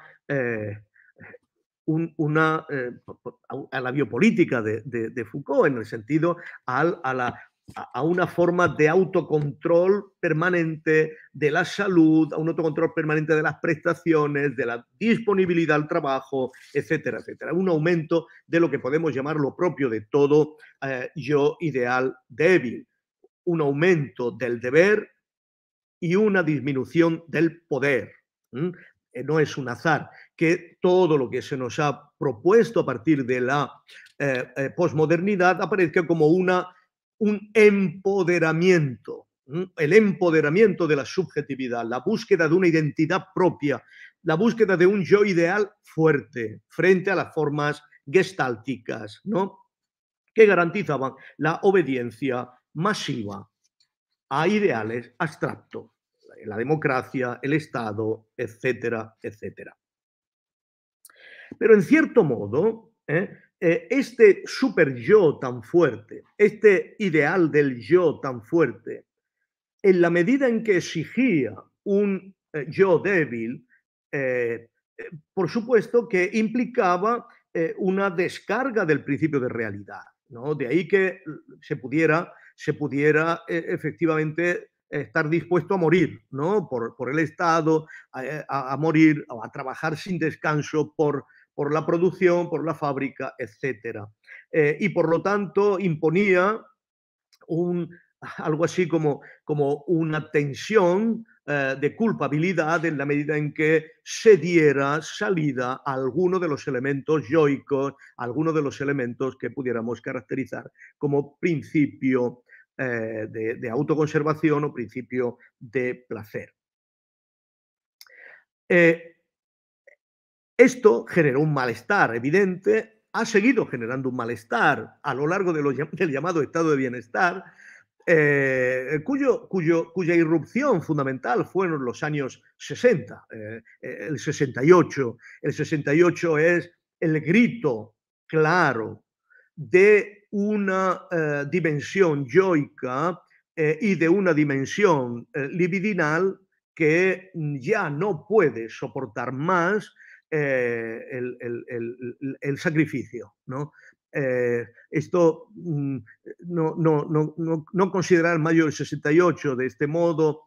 A: eh, a la biopolítica de, Foucault, en el sentido al, a, una forma de autocontrol permanente de la salud, a un autocontrol permanente de las prestaciones, de la disponibilidad al trabajo, etcétera, etcétera. Un aumento de lo que podemos llamar lo propio de todo eh, yo ideal débil. Un aumento del deber y una disminución del poder. Eh, no es un azar, que todo lo que se nos ha propuesto a partir de la eh, eh, posmodernidad aparezca como una, un empoderamiento, el empoderamiento de la subjetividad, la búsqueda de una identidad propia, la búsqueda de un yo ideal fuerte frente a las formas gestálticas, ¿no? que garantizaban la obediencia masiva a ideales abstractos la democracia, el Estado, etcétera, etcétera. Pero en cierto modo, ¿eh? Eh, este super yo tan fuerte, este ideal del yo tan fuerte, en la medida en que exigía un eh, yo débil, por supuesto que implicaba una descarga del principio de realidad. ¿no? De ahí que se pudiera, se pudiera efectivamente estar dispuesto a morir, ¿no? Por, el Estado, a, morir eh, o morir, a trabajar sin descanso por, por la producción, por la fábrica, etc. Eh, y por lo tanto imponía un, algo así como, como una tensión eh, de culpabilidad en la medida en que se diera salida a alguno de los elementos yoicos, a alguno de los elementos que pudiéramos caracterizar como principio eh, de, autoconservación o principio de placer. Eh, esto generó un malestar evidente, ha seguido generando un malestar a lo largo del llamado estado de bienestar, eh, cuyo, cuya irrupción fundamental fueron los años 60, el 68. El 68 es el grito claro de una eh, dimensión yoica eh, y de una dimensión eh, libidinal que mm, ya no puede soportar más el, sacrificio. ¿no? esto mm, no, no, no, considerar mayor del 68 de este modo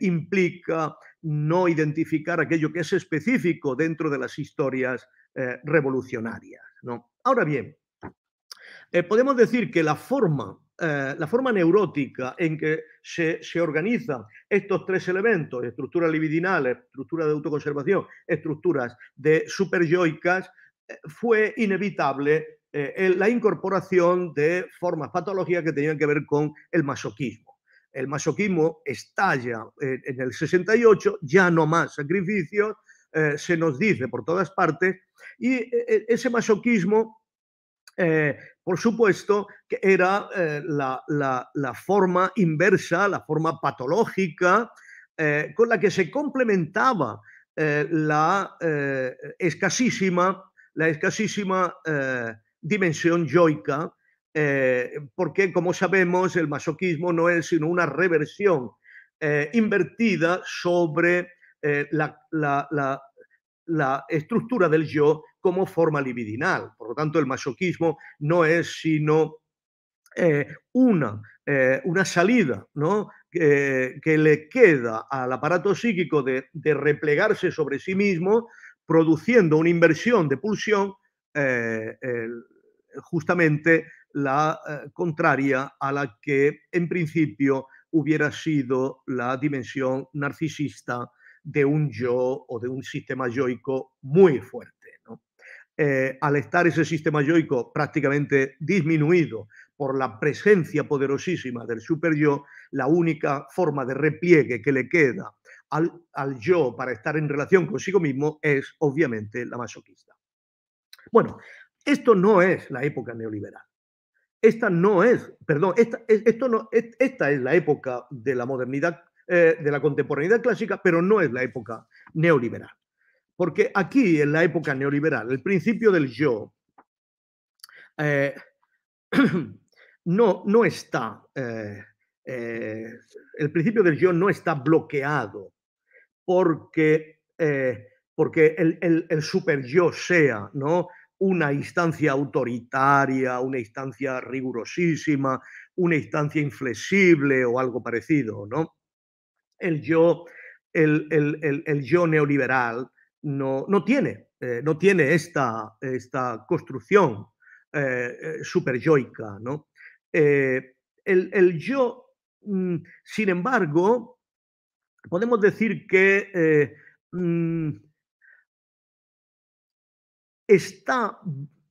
A: implica no identificar aquello que es específico dentro de las historias revolucionarias. Ahora bien, eh, podemos decir que la forma, eh, la forma neurótica en que se, se, organizan estos tres elementos, estructuras libidinales, estructuras de autoconservación, estructuras de superyoicas, eh, fue inevitable la incorporación de formas patológicas que tenían que ver con el masoquismo el masoquismo estalla en, el 68, ya no más sacrificios, se nos dice por todas partes, y ese masoquismo eh, por supuesto que era eh, la, forma inversa, la forma patológica eh, con la que se complementaba la escasísima, la escasísima dimensión yoica, porque como sabemos el masoquismo no es sino una reversión invertida sobre la la estructura del yo como forma libidinal. Por lo tanto, el masoquismo no es sino eh, eh, una, salida que le queda al aparato psíquico de, de, replegarse sobre sí mismo, produciendo una inversión de pulsión eh, justamente la contraria a la que en principio hubiera sido la dimensión narcisista de un yo o de un sistema yoico muy fuerte. Eh, al estar ese sistema yoico prácticamente disminuido por la presencia poderosísima del super yo, la única forma de repliegue que le queda al, al yo para estar en relación consigo mismo es obviamente la masoquista. Bueno, esto no es la época neoliberal. Esta no es, perdón, esta, esto no, esta es la época de la modernidad eh, de la contemporaneidad clásica, pero no es la época neoliberal. Porque aquí, en la época neoliberal, el principio del yo eh, no, no está, eh, el principio del yo no está bloqueado porque, porque el, el, el super yo sea, ¿no? una instancia autoritaria, una instancia rigurosísima, una instancia inflexible o algo parecido, ¿no? el yo, el, yo neoliberal no, tiene, eh, no tiene esta, esta construcción eh, eh, eh el, yo, mm, sin embargo, podemos decir que mm, está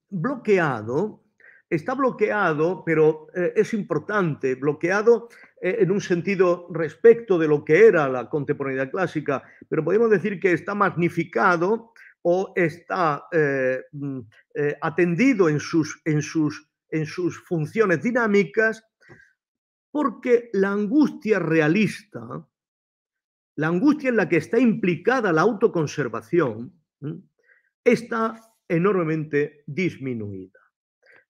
A: bloqueado, está bloqueado, pero es importante, bloqueado eh, en un sentido respecto de lo que era la contemporaneidad clásica, pero podemos decir que está magnificado o está eh, mm, eh, atendido en sus, en, sus, en sus funciones dinámicas, porque la angustia realista, la angustia en la que está implicada la autoconservación, está enormemente disminuida.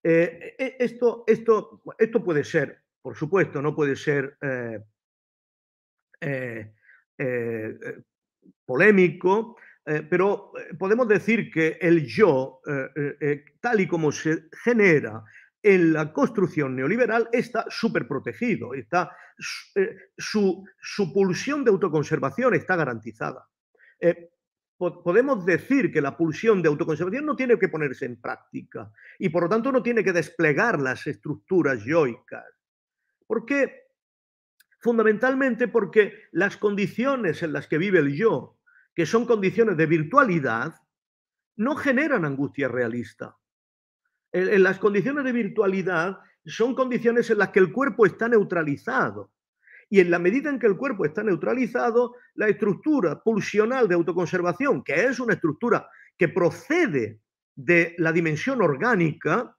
A: E, e, esto, esto, esto puede ser por supuesto, no puede ser eh, eh, eh, polémico, pero podemos decir que el yo, tal y como se genera en la construcción neoliberal, está súper protegido, está, su, pulsión de autoconservación está garantizada. podemos decir que la pulsión de autoconservación no tiene que ponerse en práctica y por lo tanto no tiene que desplegar las estructuras yoicas ¿Por qué? Fundamentalmente porque las condiciones en las que vive el yo, que son condiciones de virtualidad, no generan angustia realista. las condiciones de virtualidad son condiciones en las que el cuerpo está neutralizado. Y en la medida en que el cuerpo está neutralizado, la estructura pulsional de autoconservación, que es una estructura que procede de la dimensión orgánica,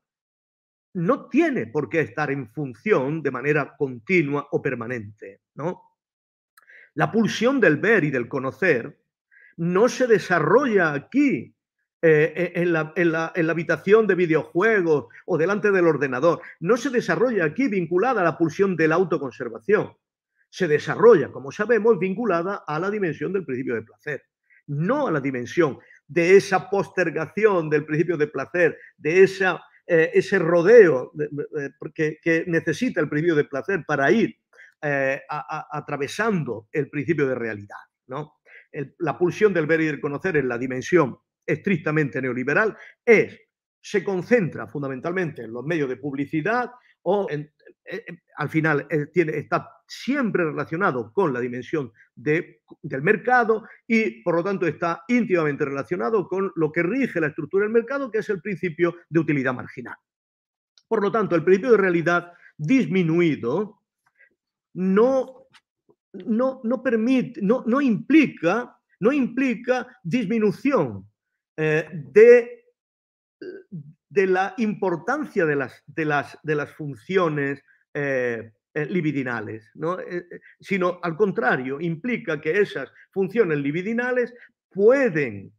A: no tiene por qué estar en función de manera continua o permanente, ¿no? La pulsión del ver y del conocer no se desarrolla aquí eh, eh, en, la, en, la, habitación de videojuegos o delante del ordenador. No se desarrolla aquí vinculada a la pulsión de la autoconservación. Se desarrolla, como sabemos, vinculada a la dimensión del principio de placer, no a la dimensión de esa postergación del principio de placer, de esa eh, ese rodeo que, necesita el principio de placer para ir eh, atravesando el principio de realidad. ¿no? la pulsión del ver y del conocer en la dimensión estrictamente neoliberal es, se concentra fundamentalmente en los medios de publicidad o eh, al final tiene, está siempre relacionado con la dimensión de, del mercado y por lo tanto está íntimamente relacionado con lo que rige la estructura del mercado, que es el principio de utilidad marginal. Por lo tanto, el principio de realidad disminuido no, no, permite, no, no, implica, no implica disminución eh, de, de la importancia de las, de las, de las funciones eh, eh, libidinales, ¿no? Eh, eh, sino al contrario, implica que esas funciones libidinales pueden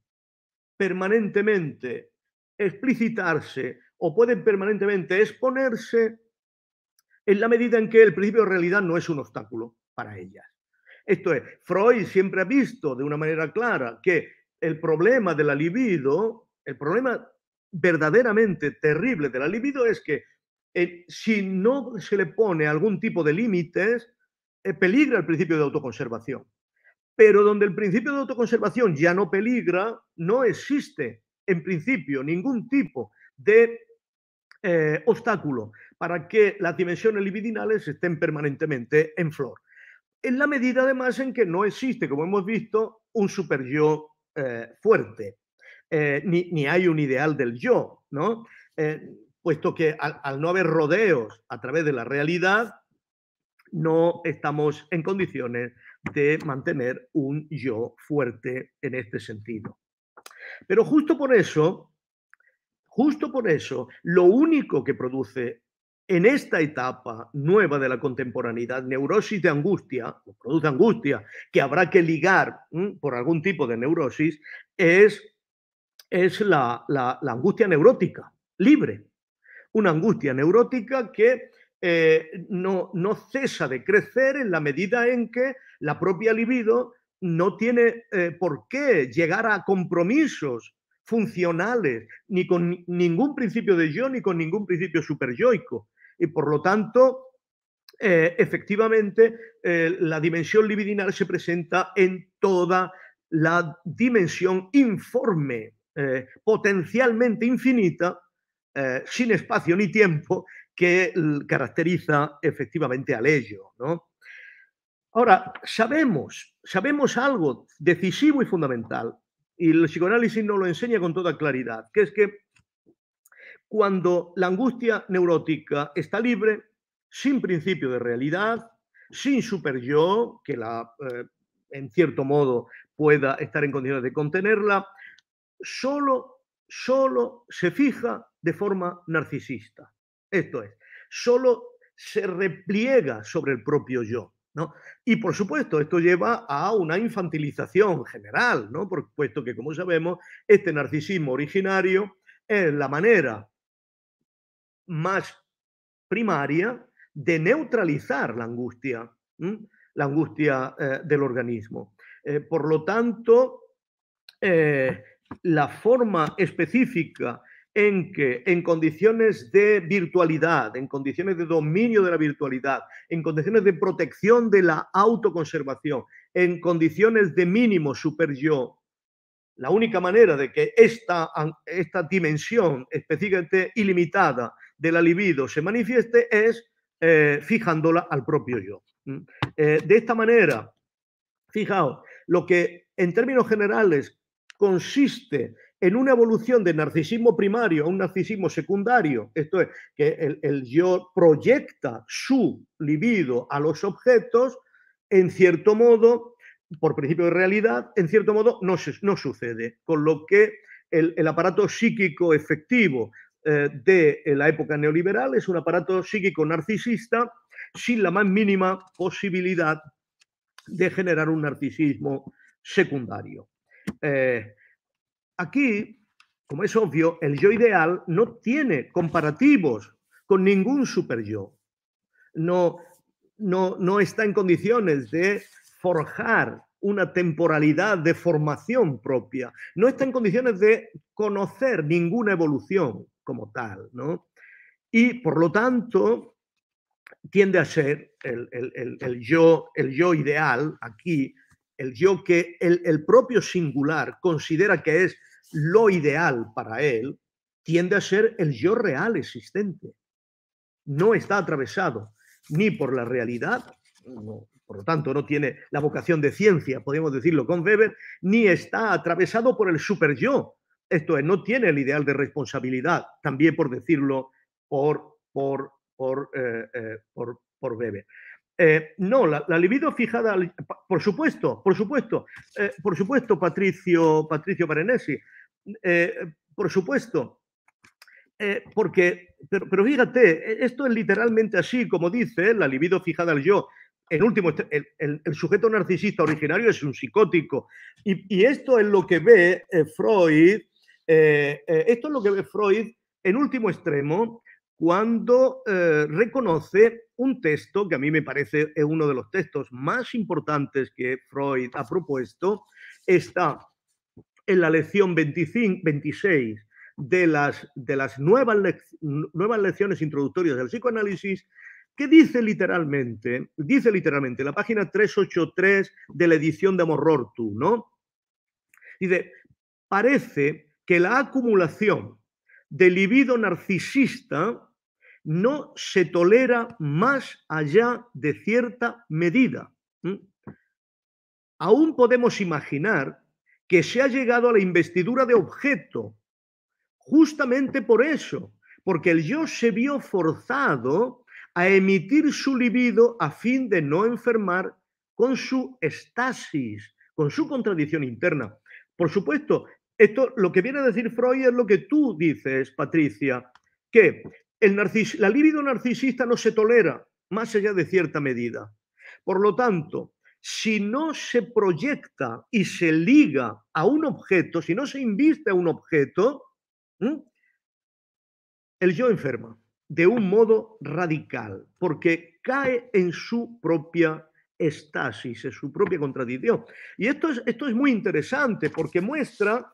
A: permanentemente explicitarse o pueden permanentemente exponerse en la medida en que el principio de realidad no es un obstáculo para ellas. Esto es, Freud siempre ha visto de una manera clara que el problema de la libido, el problema verdaderamente terrible de la libido es que eh, si no se le pone algún tipo de límites, eh, peligra el principio de autoconservación. Pero donde el principio de autoconservación ya no peligra, no existe en principio ningún tipo de eh, obstáculo para que las dimensiones libidinales estén permanentemente en flor. En la medida además en que no existe, como hemos visto, un super yo fuerte, ni, ni, hay un ideal del yo, ¿no? puesto que al, no haber rodeos a través de la realidad, no estamos en condiciones de mantener un yo fuerte en este sentido. Pero justo por eso, justo por eso, lo único que produce en esta etapa nueva de la contemporaneidad, neurosis de angustia, o produce angustia, que habrá que ligar por algún tipo de neurosis, es, es la angustia neurótica, libre, una angustia neurótica que eh, no, no, cesa de crecer en la medida en que la propia libido no tiene eh, por qué llegar a compromisos funcionales, ni con ningún principio de yo, ni con ningún principio superyoico. Y por lo tanto, eh, efectivamente, la dimensión libidinal se presenta en toda la dimensión informe, potencialmente infinita, eh, sin espacio ni tiempo que caracteriza efectivamente a ello. Ahora, sabemos, sabemos algo decisivo y fundamental, y el psicoanálisis nos lo enseña con toda claridad, que es que cuando la angustia neurótica está libre, sin principio de realidad, sin super yo, que la, eh, en cierto modo pueda estar en condiciones de contenerla, solo solo se fija de forma narcisista. Esto es, solo se repliega sobre el propio yo. ¿no? Y por supuesto, esto lleva a una infantilización general, ¿no? por puesto que, como sabemos, este narcisismo originario es la manera más primaria de neutralizar la angustia, la angustia eh, del organismo. Eh, por lo tanto, eh, la forma específica en que en condiciones de virtualidad, en condiciones de dominio de la virtualidad, en condiciones de protección de la autoconservación, en condiciones de mínimo super yo, la única manera de que esta, esta dimensión específicamente ilimitada de la libido se manifieste es eh, fijándola al propio yo. Eh, de esta manera, fijaos, lo que en términos generales consiste en una evolución de narcisismo primario a un narcisismo secundario, esto es, que el, yo proyecta su libido a los objetos, en cierto modo, por principio de realidad, en cierto modo no, sucede, con lo que el, aparato psíquico efectivo eh, de la época neoliberal es un aparato psíquico narcisista sin la más mínima posibilidad de generar un narcisismo secundario. Eh, aquí, como es obvio, el yo ideal no tiene comparativos con ningún superyo. No, no, no está en condiciones de forjar una temporalidad de formación propia. No está en condiciones de conocer ninguna evolución como tal, Y por lo tanto, tiende a ser el, yo, el yo ideal aquí el yo que el, propio singular considera que es lo ideal para él, tiende a ser el yo real existente. No está atravesado ni por la realidad, por lo tanto no tiene la vocación de ciencia, podemos decirlo con Weber, ni está atravesado por el super yo. Esto es, no tiene el ideal de responsabilidad, también por decirlo por, por, por, eh, eh, por, por Weber. Eh, no, la, libido fijada, por supuesto, por supuesto, eh, por supuesto, Patricio, Patricio eh, por supuesto, porque, pero, fíjate, e, esto es literalmente así, como dice la libido fijada al yo. En último, este, el, sujeto narcisista originario es un psicótico. Y, y esto es lo que ve Freud, esto es lo que ve Freud en último extremo cuando reconoce un texto que a mí me parece es eh, uno de los textos más importantes que Freud ha propuesto, está en la lección 25, 26 de las, de las nuevas, nuevas lecciones introductorias del psicoanálisis, que dice literalmente, dice literalmente, la página 383 de la edición de Morrortu, ¿no? Dice, parece que la acumulación de libido narcisista no se tolera más allá de cierta medida. Aún podemos imaginar que se ha llegado a la investidura de objeto, justamente por eso, porque el yo se vio forzado a emitir su libido a fin de no enfermar con su estasis, con su contradicción interna. Por supuesto, esto lo que viene a decir Freud es lo que tú dices, Patricia, que el la libido narcisista no se tolera más allá de cierta medida. Por lo tanto, si no se proyecta y se liga a un objeto, si no se inviste a un objeto, el yo enferma de un modo radical, porque cae en su propia estasis, en su propia contradicción. Y esto es, esto es muy interesante porque muestra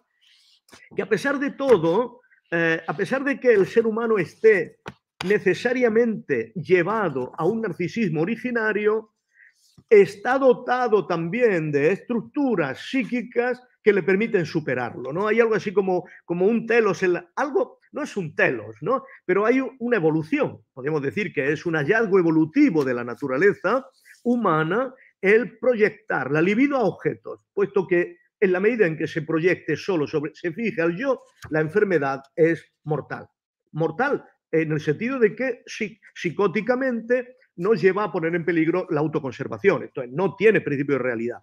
A: que a pesar de todo, eh, a pesar de que el ser humano esté necesariamente llevado a un narcisismo originario, está dotado también de estructuras psíquicas que le permiten superarlo, ¿no? Hay algo así como, como un telos, algo, no es un telos, ¿no? Pero hay una evolución, podemos decir que es un hallazgo evolutivo de la naturaleza humana el proyectar la libido a objetos, puesto que en la medida en que se proyecte solo sobre, se fije al yo, la enfermedad es mortal. Mortal en el sentido de que psicóticamente nos lleva a poner en peligro la autoconservación. Entonces, no tiene principio de realidad.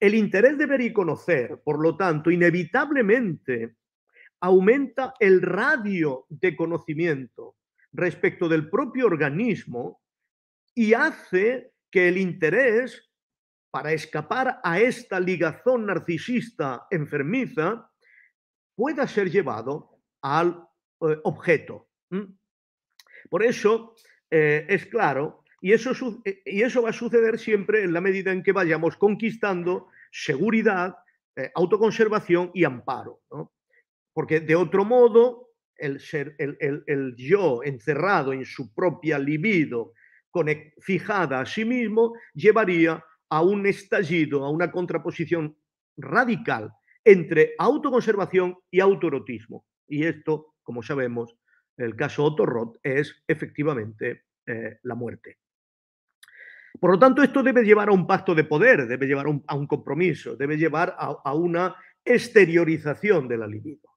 A: El interés de ver y conocer, por lo tanto, inevitablemente aumenta el radio de conocimiento respecto del propio organismo y hace que el interés para escapar a esta ligazón narcisista enfermiza, pueda ser llevado al eh, objeto. Por eso eh, es claro, y eso, y eso va a suceder siempre en la medida en que vayamos conquistando seguridad, eh, autoconservación y amparo. Porque de otro modo, el, ser, el, yo encerrado en su propia libido, fijada a sí mismo, llevaría a un estallido, a una contraposición radical entre autoconservación y autoerotismo. Y esto, como sabemos, el caso Otto Roth es efectivamente eh, la muerte. Por lo tanto, esto debe llevar a un pacto de poder, debe llevar a un, compromiso, debe llevar a, una exteriorización de la libido.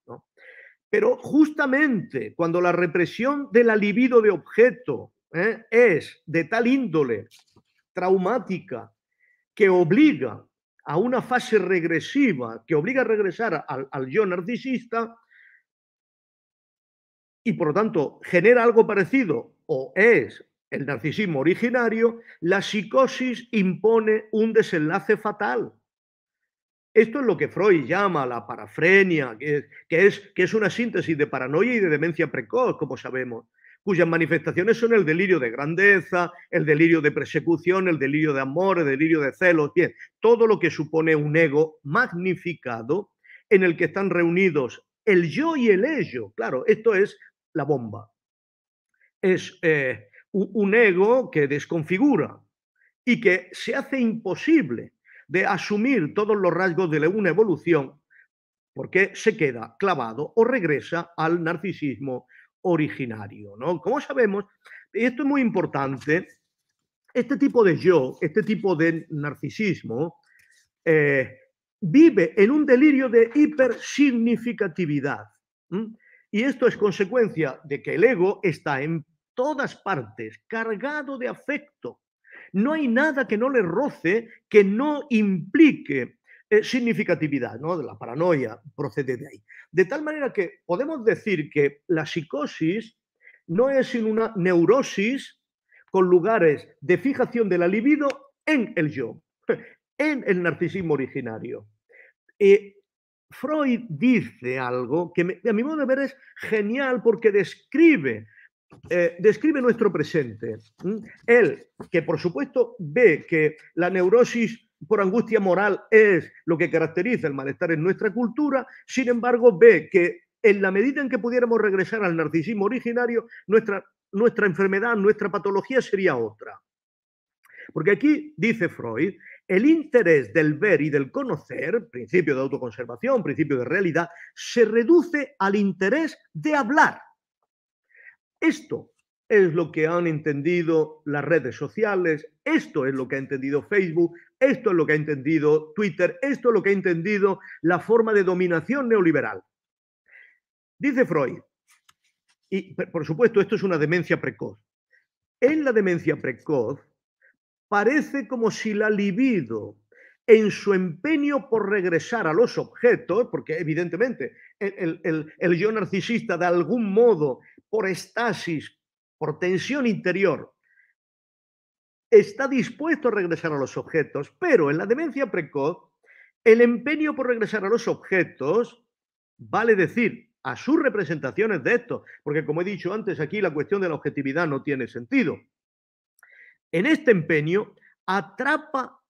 A: Pero justamente cuando la represión de la libido de objeto eh, es de tal índole traumática, que obliga a una fase regresiva, que obliga a regresar al, yo narcisista y por lo tanto genera algo parecido o es el narcisismo originario, la psicosis impone un desenlace fatal. Esto es lo que Freud llama la parafrenia, que es, que es una síntesis de paranoia y de demencia precoz, como sabemos cuyas manifestaciones son el delirio de grandeza, el delirio de persecución, el delirio de amor, el delirio de celos, todo lo que supone un ego magnificado en el que están reunidos el yo y el ello. Claro, esto es la bomba. Es eh, un ego que desconfigura y que se hace imposible de asumir todos los rasgos de una evolución porque se queda clavado o regresa al narcisismo originario, ¿no? Como sabemos, y esto es muy importante, este tipo de yo, este tipo de narcisismo, eh, vive en un delirio de hipersignificatividad. Y esto es consecuencia de que el ego está en todas partes, cargado de afecto. No hay nada que no le roce, que no implique eh, significatividad, ¿no? De la paranoia procede de ahí. De tal manera que podemos decir que la psicosis no es sino una neurosis con lugares de fijación de la libido en el yo, en el narcisismo originario. Eh, Freud dice algo que a mi modo de ver es genial porque describe eh, describe nuestro presente. Él, que por supuesto ve que la neurosis por angustia moral es lo que caracteriza el malestar en nuestra cultura, sin embargo ve que en la medida en que pudiéramos regresar al narcisismo originario, nuestra, nuestra enfermedad, nuestra patología sería otra. Porque aquí dice Freud, el interés del ver y del conocer, principio de autoconservación, principio de realidad, se reduce al interés de hablar. Esto es lo que han entendido las redes sociales, esto es lo que ha entendido Facebook, esto es lo que ha entendido Twitter, esto es lo que ha entendido la forma de dominación neoliberal. Dice Freud, y por supuesto esto es una demencia precoz, en la demencia precoz parece como si la libido en su empeño por regresar a los objetos, porque evidentemente el, yo narcisista de algún modo, por estasis, por tensión interior, está dispuesto a regresar a los objetos, pero en la demencia precoz, el empeño por regresar a los objetos, vale decir, a sus representaciones de estos, porque como he dicho antes, aquí la cuestión de la objetividad no tiene sentido. En este empeño atrapa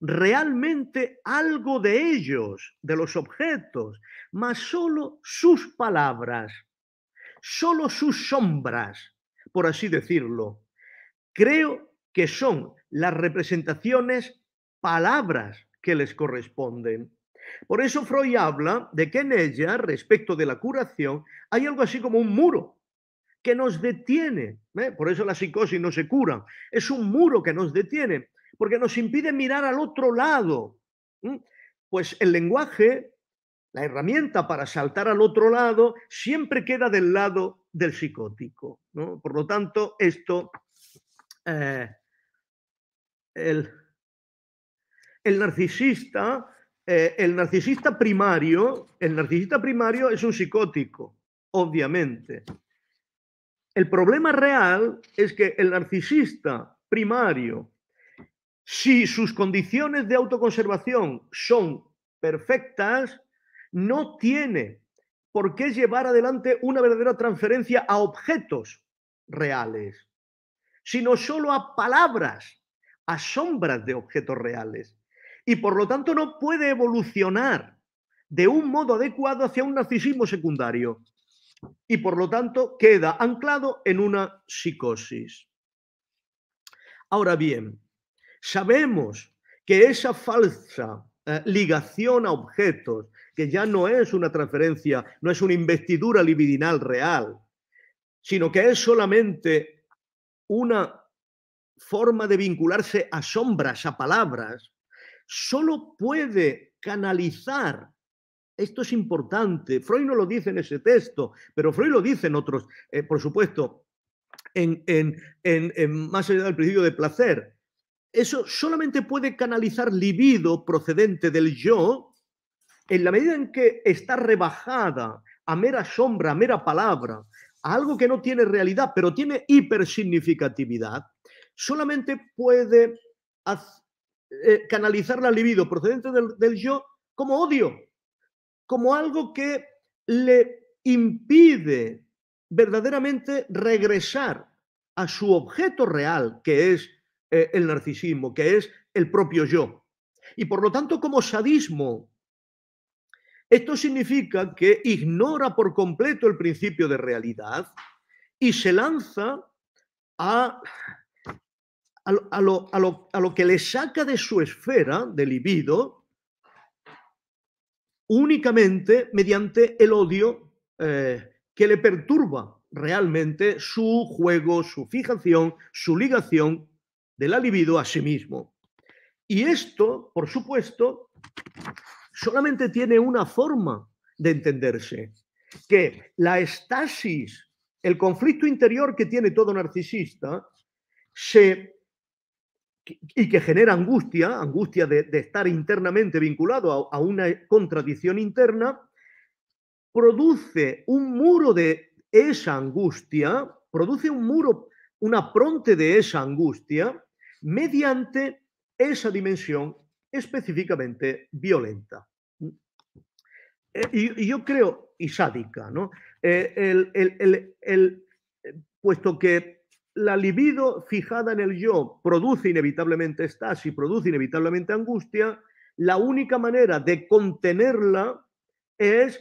A: realmente algo de ellos, de los objetos, más solo sus palabras, solo sus sombras, por así decirlo. Creo que son las representaciones, palabras que les corresponden. Por eso Freud habla de que en ella, respecto de la curación, hay algo así como un muro que nos detiene. ¿eh? Por eso la psicosis no se cura. Es un muro que nos detiene, porque nos impide mirar al otro lado. Pues el lenguaje, la herramienta para saltar al otro lado, siempre queda del lado del psicótico. Por lo tanto, esto eh, el, el narcisista, eh, el narcisista primario, el narcisista primario es un psicótico, obviamente. El problema real es que el narcisista primario, si sus condiciones de autoconservación son perfectas, no tiene por qué llevar adelante una verdadera transferencia a objetos reales, sino solo a palabras a sombras de objetos reales y por lo tanto no puede evolucionar de un modo adecuado hacia un narcisismo secundario y por lo tanto queda anclado en una psicosis. Ahora bien, sabemos que esa falsa eh, ligación a objetos, que ya no es una transferencia, no es una investidura libidinal real, sino que es solamente una forma de vincularse a sombras, a palabras, solo puede canalizar. Esto es importante. Freud no lo dice en ese texto, pero Freud lo dice en otros, eh, por supuesto, en, más allá del principio de placer. Eso solamente puede canalizar libido procedente del yo en la medida en que está rebajada a mera sombra, a mera palabra, a algo que no tiene realidad, pero tiene hipersignificatividad solamente puede eh, canalizar la libido procedente del, yo como odio, como algo que le impide verdaderamente regresar a su objeto real, que es eh, el narcisismo, que es el propio yo. Y por lo tanto, como sadismo, esto significa que ignora por completo el principio de realidad y se lanza a a lo, que le saca de su esfera de libido únicamente mediante el odio eh, que le perturba realmente su juego, su fijación, su ligación de la libido a sí mismo. Y esto, por supuesto, solamente tiene una forma de entenderse, que la estasis, el conflicto interior que tiene todo narcisista, se y que genera angustia, angustia de, estar internamente vinculado a, una contradicción interna, produce un muro de esa angustia, produce un muro, una pronte de esa angustia mediante esa dimensión específicamente violenta. Eh, y, yo creo, y sádica, eh, el, eh, puesto que la libido fijada en el yo produce inevitablemente y produce inevitablemente angustia, la única manera de contenerla es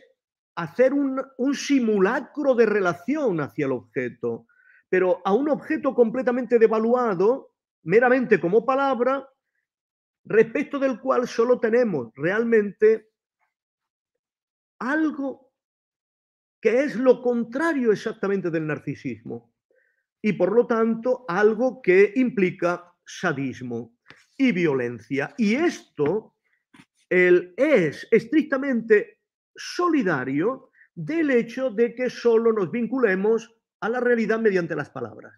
A: hacer un, un, simulacro de relación hacia el objeto, pero a un objeto completamente devaluado, meramente como palabra, respecto del cual solo tenemos realmente algo que es lo contrario exactamente del narcisismo y por lo tanto algo que implica sadismo y violencia. Y esto es estrictamente solidario del hecho de que solo nos vinculemos a la realidad mediante las palabras.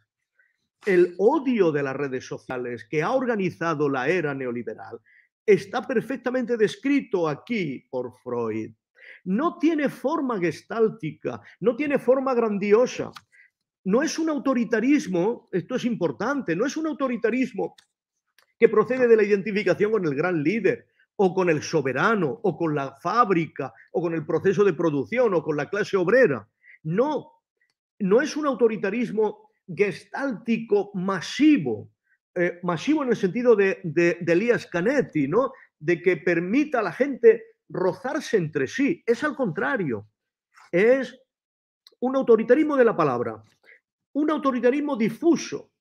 A: El odio de las redes sociales que ha organizado la era neoliberal está perfectamente descrito aquí por Freud. No tiene forma gestáltica, no tiene forma grandiosa, no es un autoritarismo, esto es importante, no es un autoritarismo que procede de la identificación con el gran líder o con el soberano o con la fábrica o con el proceso de producción o con la clase obrera. No, no es un autoritarismo gestáltico masivo, eh, masivo en el sentido de, de, Elías Canetti, ¿no? de que permita a la gente rozarse entre sí. Es al contrario, es un autoritarismo de la palabra un autoritarismo difuso,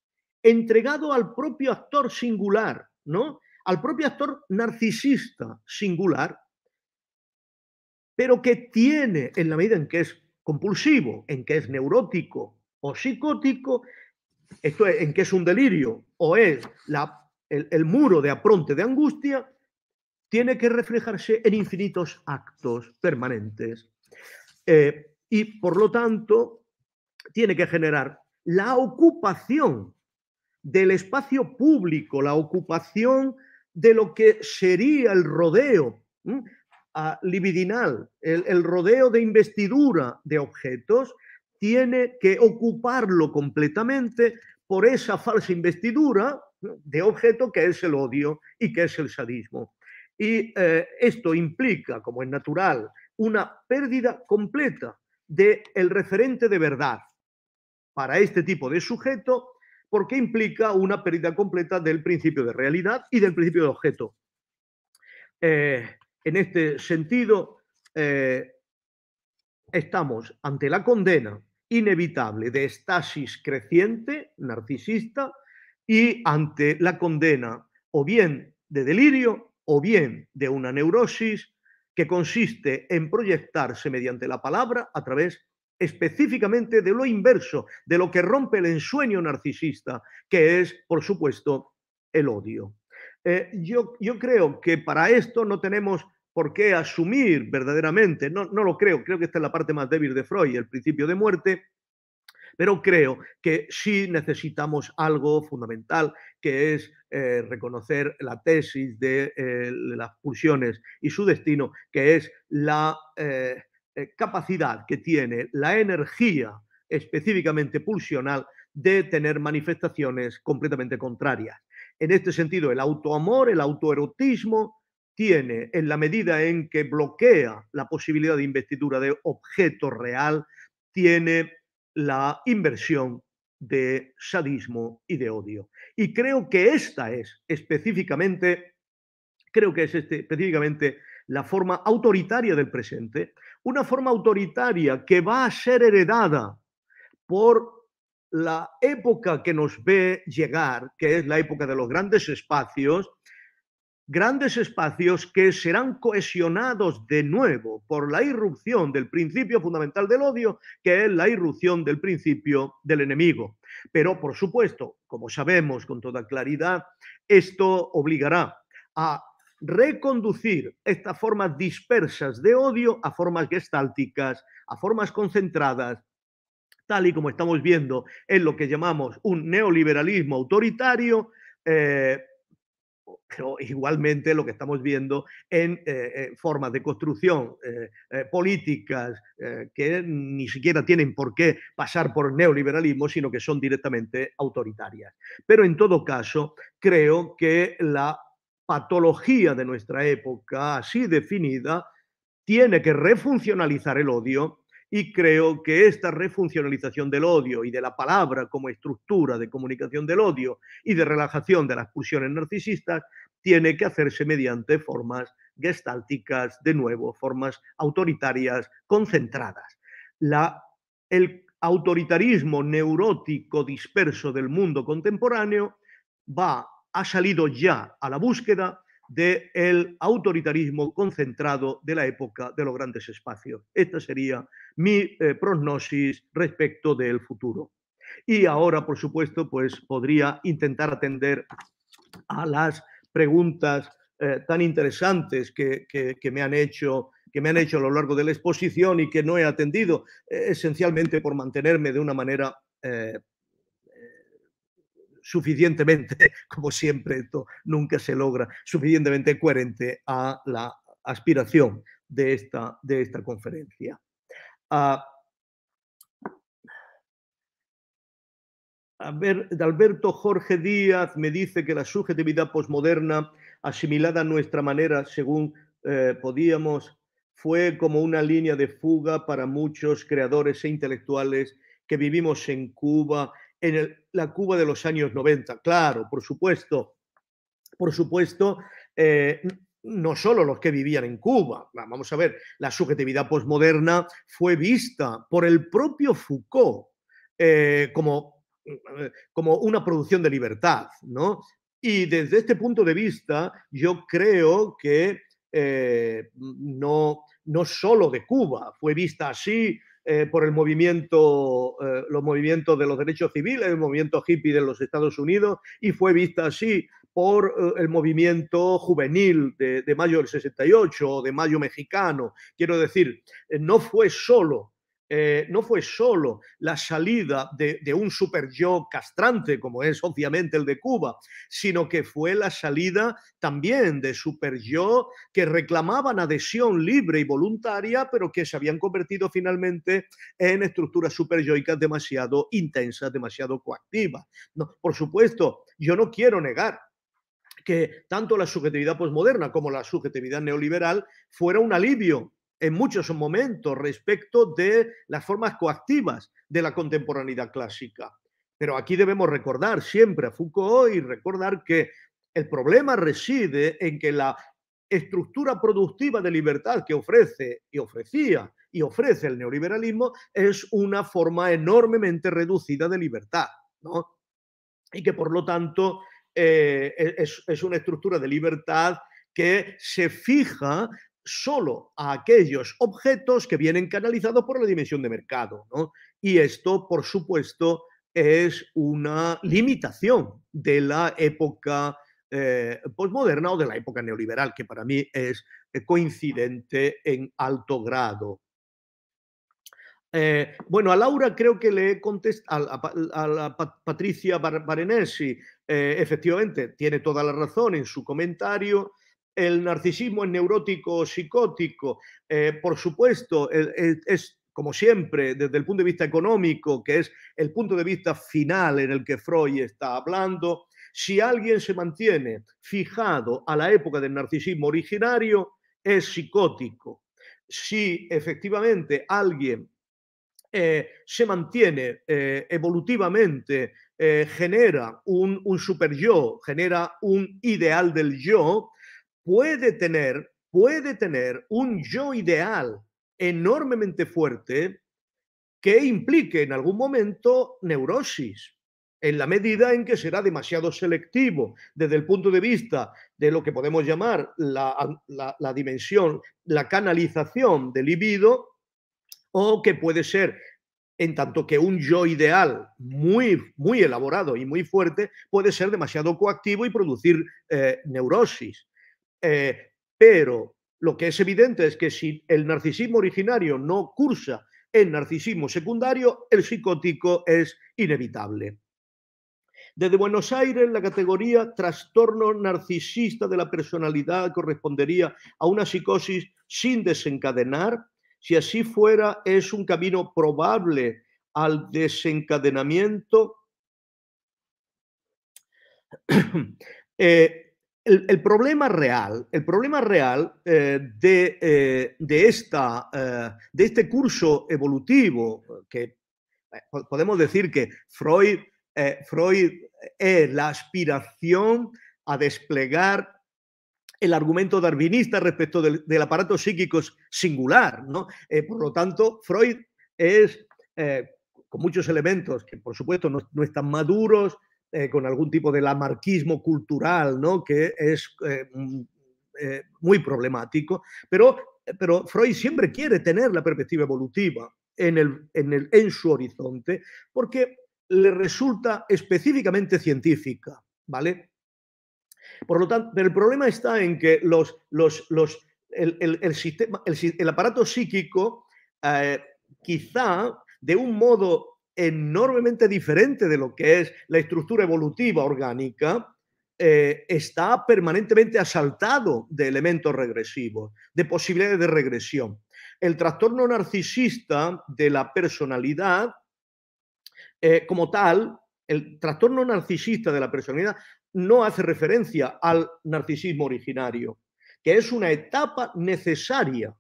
A: entregado al propio actor singular, ¿no? Al propio actor narcisista singular, pero que tiene, en la medida en que es compulsivo, en que es neurótico o psicótico, esto es, en que es un delirio o es la, el, muro de apronte de angustia, tiene que reflejarse en infinitos actos permanentes. Eh, y por lo tanto, tiene que generar la ocupación del espacio público, la ocupación de lo que sería el rodeo ah, libidinal, el, rodeo de investidura de objetos, tiene que ocuparlo completamente por esa falsa investidura de objeto que es el odio y que es el sadismo. Y eh, esto implica, como es natural, una pérdida completa del referente de verdad, para este tipo de sujeto porque implica una pérdida completa del principio de realidad y del principio de objeto. Eh, en este sentido, eh, estamos ante la condena inevitable de estasis creciente, narcisista, y ante la condena o bien de delirio o bien de una neurosis que consiste en proyectarse mediante la palabra a través específicamente de lo inverso, de lo que rompe el ensueño narcisista, que es, por supuesto, el odio. Eh, yo, creo que para esto no tenemos por qué asumir verdaderamente, no, lo creo, creo que esta es la parte más débil de Freud, el principio de muerte, pero creo que sí necesitamos algo fundamental, que es eh, reconocer la tesis eh, de las pulsiones y su destino, que es la, eh, capacidad que tiene la energía específicamente pulsional de tener manifestaciones completamente contrarias. En este sentido, el autoamor, el autoerotismo, tiene, en la medida en que bloquea la posibilidad de investidura de objeto real, tiene la inversión de sadismo y de odio. Y creo que esta es específicamente, creo que es este, específicamente la forma autoritaria del presente, una forma autoritaria que va a ser heredada por la época que nos ve llegar, que es la época de los grandes espacios, grandes espacios que serán cohesionados de nuevo por la irrupción del principio fundamental del odio, que es la irrupción del principio del enemigo. Pero, por supuesto, como sabemos con toda claridad, esto obligará a reconducir estas formas dispersas de odio a formas gestálticas, a formas concentradas, tal y como estamos viendo en lo que llamamos un neoliberalismo autoritario, eh, pero igualmente lo que estamos viendo en eh, eh, formas de construcción políticas que ni siquiera tienen por qué pasar por neoliberalismo, sino que son directamente autoritarias. Pero en todo caso, creo que la patología de nuestra época, así definida, tiene que refuncionalizar el odio y creo que esta refuncionalización del odio y de la palabra como estructura de comunicación del odio y de relajación de las pulsiones narcisistas tiene que hacerse mediante formas gestálticas, de nuevo, formas autoritarias, concentradas. La, el autoritarismo neurótico disperso del mundo contemporáneo va a ha salido ya a la búsqueda del autoritarismo concentrado de la época de los grandes espacios. Esta sería mi eh, prognosis respecto del futuro. Y ahora, por supuesto, pues podría intentar atender a las preguntas eh, tan interesantes que, me han hecho que me han hecho a lo largo de la exposición y que no he atendido, eh, esencialmente por mantenerme de una manera suficientemente, como siempre, esto nunca se logra, suficientemente coherente a la aspiración de esta, de esta conferencia. Ah, Alberto Jorge Díaz me dice que la subjetividad posmoderna, asimilada a nuestra manera, según eh, podíamos, fue como una línea de fuga para muchos creadores e intelectuales que vivimos en Cuba en la Cuba de los años 90. Claro, por supuesto, por supuesto, eh, no solo los que vivían en Cuba. Vamos a ver, la subjetividad posmoderna fue vista por el propio Foucault eh, como, eh, como una producción de libertad, ¿no? Y desde este punto de vista, yo creo que no, no solo de Cuba fue vista así eh, por el movimiento, eh, los movimientos de los derechos civiles, el movimiento hippie de los Estados Unidos, y fue vista así por eh, el movimiento juvenil de, de, mayo del 68 o de mayo mexicano. Quiero decir, no fue solo eh, no fue solo la salida de, un super-yo castrante, como es obviamente el de Cuba, sino que fue la salida también de super-yo que reclamaban adhesión libre y voluntaria, pero que se habían convertido finalmente en estructuras super-yoicas demasiado intensas, demasiado coactivas. No, por supuesto, yo no quiero negar que tanto la subjetividad posmoderna como la subjetividad neoliberal fuera un alivio en muchos momentos respecto de las formas coactivas de la contemporaneidad clásica. Pero aquí debemos recordar siempre a Foucault y recordar que el problema reside en que la estructura productiva de libertad que ofrece y ofrecía y ofrece el neoliberalismo es una forma enormemente reducida de libertad, Y que por lo tanto eh, es, una estructura de libertad que se fija solo a aquellos objetos que vienen canalizados por la dimensión de mercado. Y esto, por supuesto, es una limitación de la época postmoderna eh, posmoderna o de la época neoliberal, que para mí es eh, coincidente en alto grado. Eh, bueno, a Laura creo que le he contestado, a, a, a, Patricia Barenesi, efectivamente, tiene toda la razón en su comentario el narcisismo es neurótico psicótico, eh, por supuesto, es, como siempre, desde el punto de vista económico, que es el punto de vista final en el que Freud está hablando, si alguien se mantiene fijado a la época del narcisismo originario, es psicótico. Si efectivamente alguien eh, se mantiene eh, evolutivamente, genera un, un super yo, genera un ideal del yo, puede tener, puede tener un yo ideal enormemente fuerte que implique en algún momento neurosis, en la medida en que será demasiado selectivo desde el punto de vista de lo que podemos llamar la, dimensión, la canalización del libido, o que puede ser en tanto que un yo ideal muy, muy elaborado y muy fuerte puede ser demasiado coactivo y producir eh, neurosis. Eh, pero lo que es evidente es que si el narcisismo originario no cursa en narcisismo secundario, el psicótico es inevitable. Desde Buenos Aires, la categoría trastorno narcisista de la personalidad correspondería a una psicosis sin desencadenar. Si así fuera, es un camino probable al desencadenamiento. eh, el, problema real, el problema real eh, eh, de, esta, eh, de este curso evolutivo, que podemos decir que Freud, Freud es la aspiración a desplegar el argumento darwinista respecto del, aparato psíquico singular. por lo tanto, Freud es, con muchos elementos que por supuesto no, no están maduros, eh, con algún tipo de lamarquismo cultural, ¿no? que es eh, mm, eh, muy problemático, pero, pero Freud siempre quiere tener la perspectiva evolutiva en, el, el, en su horizonte porque le resulta específicamente científica, ¿vale? Por lo tanto, el problema está en que los, el, sistema, el, aparato psíquico, quizá de un modo enormemente diferente de lo que es la estructura evolutiva orgánica, eh, está permanentemente asaltado de elementos regresivos, de posibilidades de regresión. El trastorno narcisista de la personalidad, eh, como tal, el trastorno narcisista de la personalidad no hace referencia al narcisismo originario, que es una etapa necesaria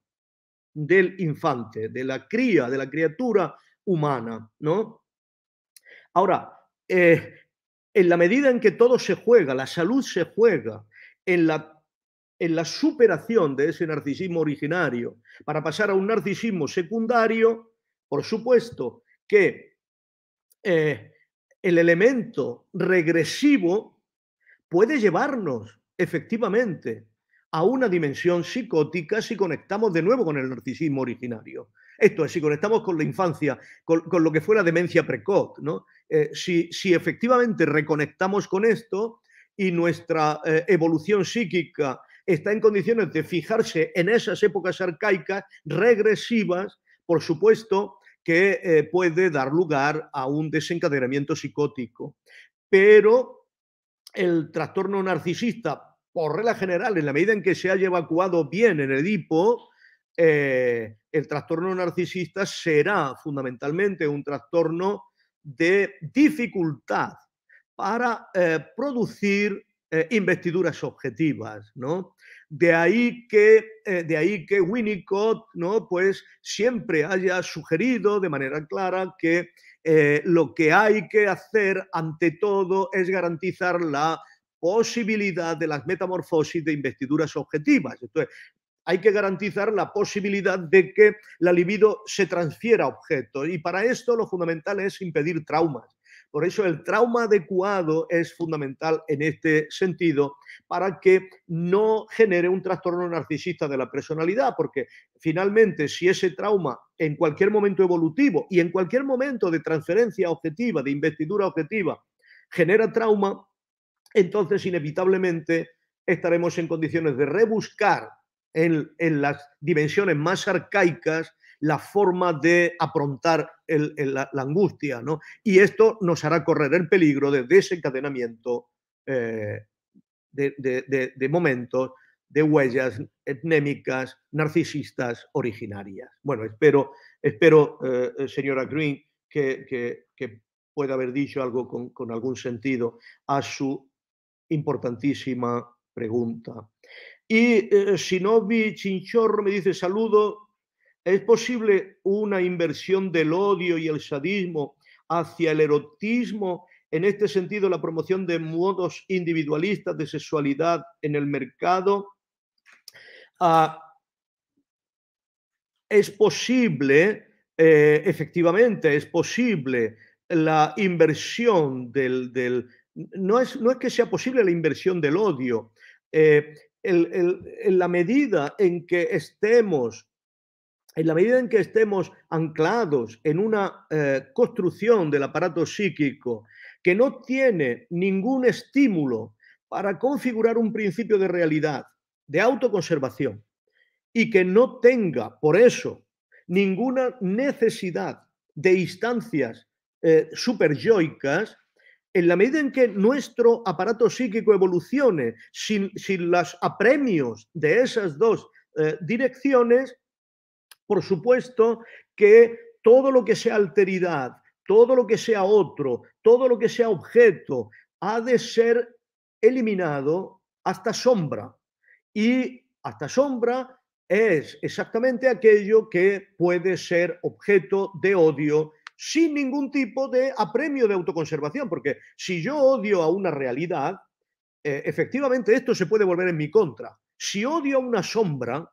A: del infante, de la cría, de la criatura humana, ¿no? Ahora, eh, en la medida en que todo se juega, la salud se juega en la, en la superación de ese narcisismo originario para pasar a un narcisismo secundario, por supuesto que eh, el elemento regresivo puede llevarnos efectivamente a una dimensión psicótica si conectamos de nuevo con el narcisismo originario. Esto es, si conectamos con la infancia, con, lo que fue la demencia precoz, eh, si, efectivamente reconectamos con esto y nuestra eh, evolución psíquica está en condiciones de fijarse en esas épocas arcaicas regresivas, por supuesto que eh, puede dar lugar a un desencadenamiento psicótico. Pero el trastorno narcisista, por regla general, en la medida en que se haya evacuado bien el Edipo, eh, el trastorno narcisista será fundamentalmente un trastorno de dificultad para eh, producir eh, investiduras objetivas, ¿no? De ahí que, de ahí que Winnicott, ¿no? Pues siempre haya sugerido de manera clara que lo que hay que hacer ante todo es garantizar la posibilidad de las metamorfosis de investiduras objetivas. Entonces, hay que garantizar la posibilidad de que la libido se transfiera a objetos. Y para esto lo fundamental es impedir traumas. Por eso el trauma adecuado es fundamental en este sentido para que no genere un trastorno narcisista de la personalidad, porque finalmente si ese trauma en cualquier momento evolutivo y en cualquier momento de transferencia objetiva, de investidura objetiva, genera trauma, entonces inevitablemente estaremos en condiciones de rebuscar en, las dimensiones más arcaicas la forma de aprontar la, angustia, Y esto nos hará correr el peligro de desencadenamiento eh, de, momentos, de huellas etnémicas, narcisistas, originarias. Bueno, espero, espero eh, eh, señora Green, que, que, pueda haber dicho algo con, con algún sentido a su importantísima pregunta. Y eh, Chinchorro me dice, saludo, ¿es posible una inversión del odio y el sadismo hacia el erotismo? En este sentido, la promoción de modos individualistas de sexualidad en el mercado. Ah, es posible, eh, efectivamente, es posible la inversión del... no, es, no es que sea posible la inversión del odio, eh, en la medida en que estemos, en la medida en que estemos anclados en una eh, construcción del aparato psíquico que no tiene ningún estímulo para configurar un principio de realidad, de autoconservación, y que no tenga, por eso, ninguna necesidad de instancias eh, superjoicas en la medida en que nuestro aparato psíquico evolucione sin, las los apremios de esas dos eh, direcciones, por supuesto que todo lo que sea alteridad, todo lo que sea otro, todo lo que sea objeto, ha de ser eliminado hasta sombra. Y hasta sombra es exactamente aquello que puede ser objeto de odio sin ningún tipo de apremio de autoconservación, porque si yo odio a una realidad, eh, efectivamente esto se puede volver en mi contra. Si odio a una sombra,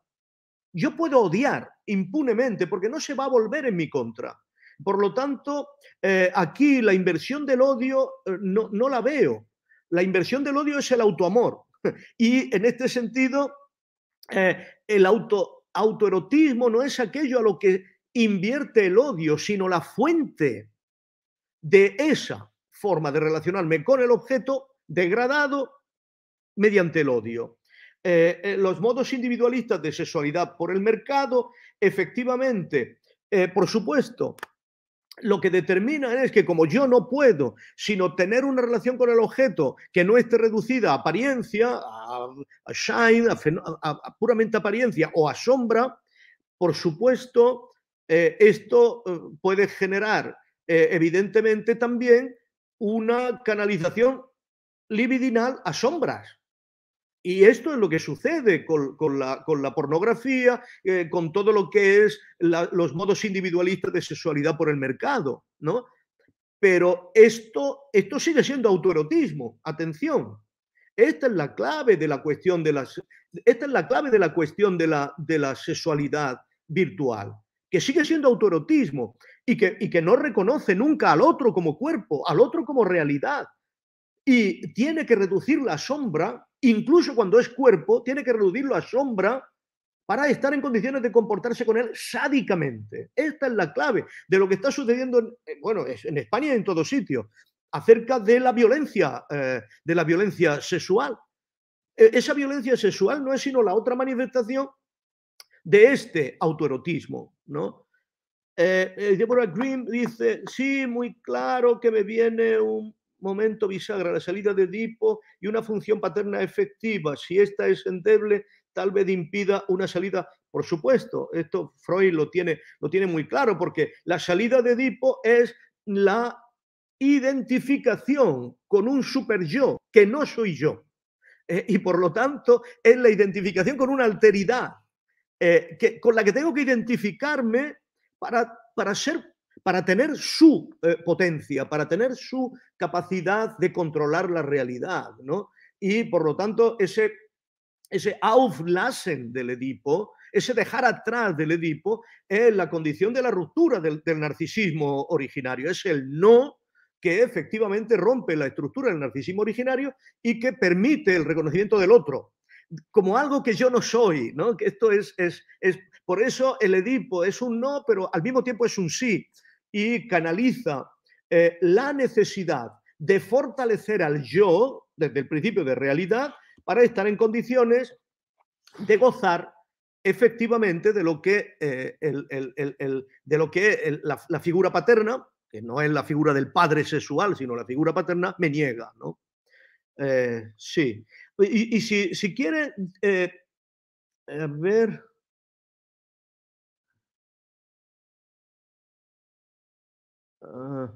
A: yo puedo odiar impunemente porque no se va a volver en mi contra. Por lo tanto, eh, aquí la inversión del odio eh, no, la veo. La inversión del odio es el autoamor. Y en este sentido, el auto, autoerotismo no es aquello a lo que invierte el odio, sino la fuente de esa forma de relacionarme con el objeto degradado mediante el odio. Eh, eh, los modos individualistas de sexualidad por el mercado, efectivamente, eh, por supuesto, lo que determina es que como yo no puedo sino tener una relación con el objeto que no esté reducida a apariencia, a, shine, a puramente apariencia o a sombra, por supuesto, eh, esto eh, puede generar, eh, evidentemente, también una canalización libidinal a sombras. Y esto es lo que sucede con, con, la, con la, pornografía, con todo lo que es los modos individualistas de sexualidad por el mercado, ¿no? Pero esto, esto sigue siendo autoerotismo, atención. Esta es la clave de la cuestión de las esta es la clave de la cuestión de la, de la sexualidad virtual que sigue siendo autoerotismo y que, no reconoce nunca al otro como cuerpo, al otro como realidad. Y tiene que reducir la sombra, incluso cuando es cuerpo, tiene que reducirlo a sombra para estar en condiciones de comportarse con él sádicamente. Esta es la clave de lo que está sucediendo en, eh, bueno, en España y en todos sitios. acerca de la violencia, eh, de la violencia sexual. E, esa violencia sexual no es sino la otra manifestación de este autoerotismo, ¿no? Eh, Deborah Green dice, sí, muy claro que me viene un momento bisagra, la salida de Edipo y una función paterna efectiva. Si esta es endeble, tal vez impida una salida. Por supuesto, esto Freud lo tiene, lo tiene muy claro, porque la salida de Edipo es la identificación con un super yo, que no soy yo. Eh, y por lo tanto, es la identificación con una alteridad eh, que, con la que tengo que identificarme para, para, ser, para tener su eh, potencia, para tener su capacidad de controlar la realidad, Y por lo tanto, ese, ese auflassen del Edipo, ese dejar atrás del Edipo, es la condición de la ruptura del narcisismo originario, es el no que efectivamente rompe la estructura del narcisismo originario y que permite el reconocimiento del otro, como algo que yo no soy, ¿no? Que esto es, es, es, por eso el Edipo es un no, pero al mismo tiempo es un sí, y canaliza eh, la necesidad de fortalecer al yo desde el principio de realidad para estar en condiciones de gozar efectivamente de lo que, eh, el, el, el, de lo que la, figura paterna, que no es la figura del padre sexual, sino la figura paterna, me niega. ¿no? Eh, sí. Y, si, si, quiere, eh, ver. Ah,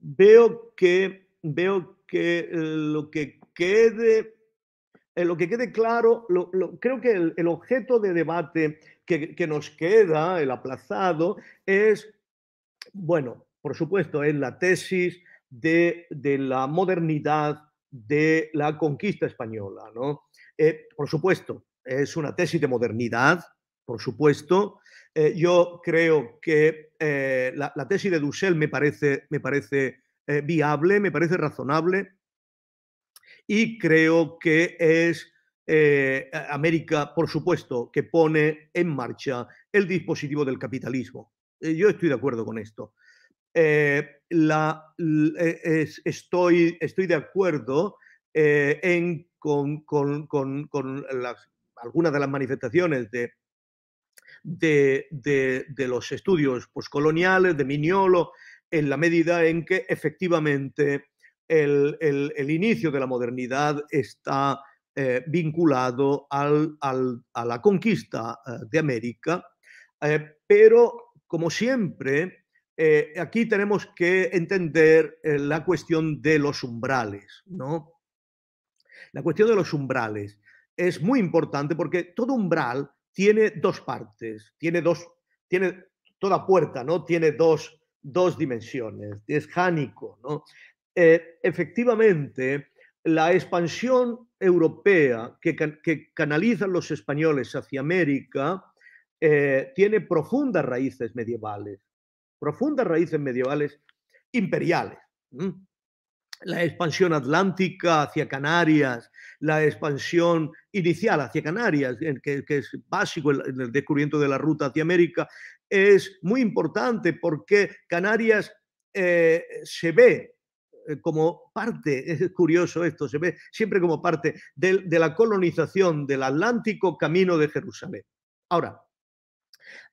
A: veo que veo que eh, lo que quede eh, lo que quede claro, creo que el, objeto de debate que, nos queda, el aplazado, es, bueno, por supuesto, es la tesis de, la modernidad de la conquista española. ¿no? Eh, por supuesto, es una tesis de modernidad, por supuesto. Eh, yo creo que eh, la, tesis de Dussel me parece viable, me parece razonable y creo que es América, por supuesto, que pone en marcha el dispositivo del capitalismo. yo estoy de acuerdo con esto. Eh, e, estoy, estoy de acuerdo eh, con, algunas de las manifestaciones de, los estudios poscoloniales, de Mignolo, en la medida en que efectivamente el, inicio de la modernidad está eh, vinculado a la conquista de América, pero como siempre, eh, aquí tenemos que entender eh, la cuestión de los umbrales, ¿no? La cuestión de los umbrales es muy importante porque todo umbral tiene dos partes, tiene dos, tiene toda puerta, ¿no? Tiene dos, dimensiones, es jánico, ¿no? Eh, efectivamente, la expansión europea que, canalizan los españoles hacia América tiene profundas raíces medievales profundas raíces medievales imperiales. La expansión atlántica hacia Canarias, la expansión inicial hacia Canarias, que, es básico en el, descubrimiento de la ruta hacia América, es muy importante porque Canarias eh, se ve eh, como parte, es curioso esto, se ve siempre como parte de la colonización del Atlántico camino de Jerusalén. Ahora,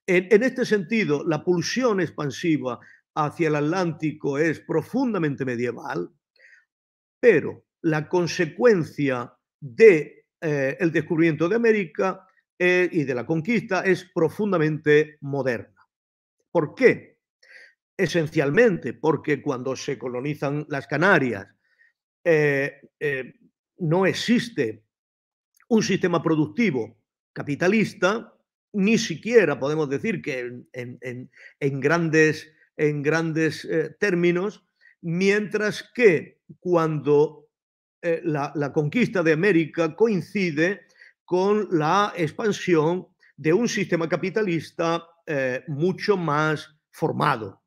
A: en, este sentido, la pulsión expansiva hacia el Atlántico es profundamente medieval, pero la consecuencia del eh, descubrimiento de América eh, y de la conquista es profundamente moderna. ¿Por qué? Esencialmente porque cuando se colonizan las Canarias eh, no existe un sistema productivo capitalista ni siquiera podemos decir que en, grandes, en grandes eh, términos, mientras que cuando eh, la, conquista de América coincide con la expansión de un sistema capitalista eh, mucho más formado.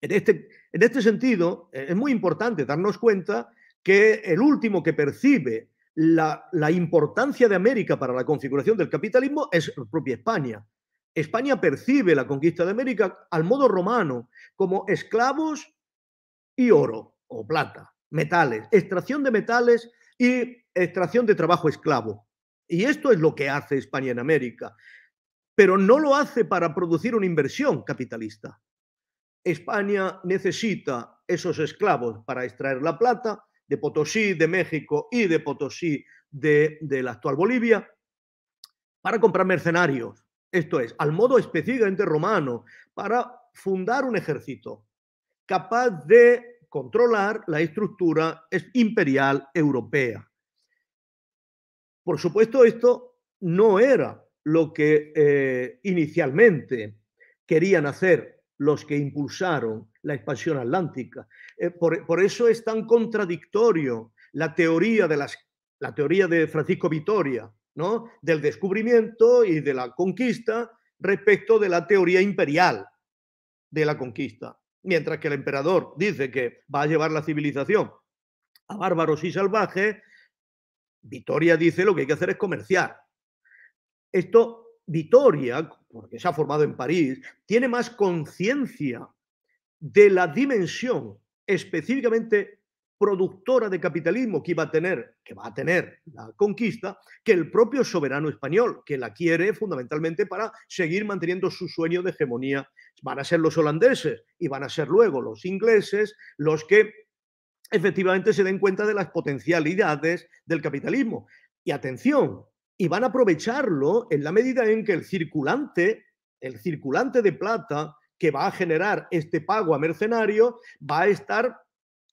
A: En este, en este sentido, es muy importante darnos cuenta que el último que percibe la, importancia de América para la configuración del capitalismo es propia España. España percibe la conquista de América al modo romano, como esclavos y oro o plata, metales, extracción de metales y extracción de trabajo esclavo. Y esto es lo que hace España en América, pero no lo hace para producir una inversión capitalista. España necesita esos esclavos para extraer la plata de Potosí, de México y de Potosí de, la actual Bolivia, para comprar mercenarios, esto es, al modo específicamente romano, para fundar un ejército capaz de controlar la estructura imperial europea. Por supuesto, esto no era lo que eh, inicialmente querían hacer los que impulsaron la expansión atlántica. Eh, por, eso es tan contradictorio la teoría de, las, la teoría de Francisco Vitoria, ¿no? del descubrimiento y de la conquista respecto de la teoría imperial de la conquista. Mientras que el emperador dice que va a llevar la civilización a bárbaros y salvajes, Vitoria dice lo que hay que hacer es comerciar. Esto, Vitoria, porque se ha formado en París, tiene más conciencia de la dimensión específicamente productora de capitalismo que iba a tener, que va a tener la conquista, que el propio soberano español, que la quiere fundamentalmente para seguir manteniendo su sueño de hegemonía. Van a ser los holandeses y van a ser luego los ingleses los que efectivamente se den cuenta de las potencialidades del capitalismo. Y atención, y van a aprovecharlo en la medida en que el circulante, el circulante de plata, que va a generar este pago a mercenario va a estar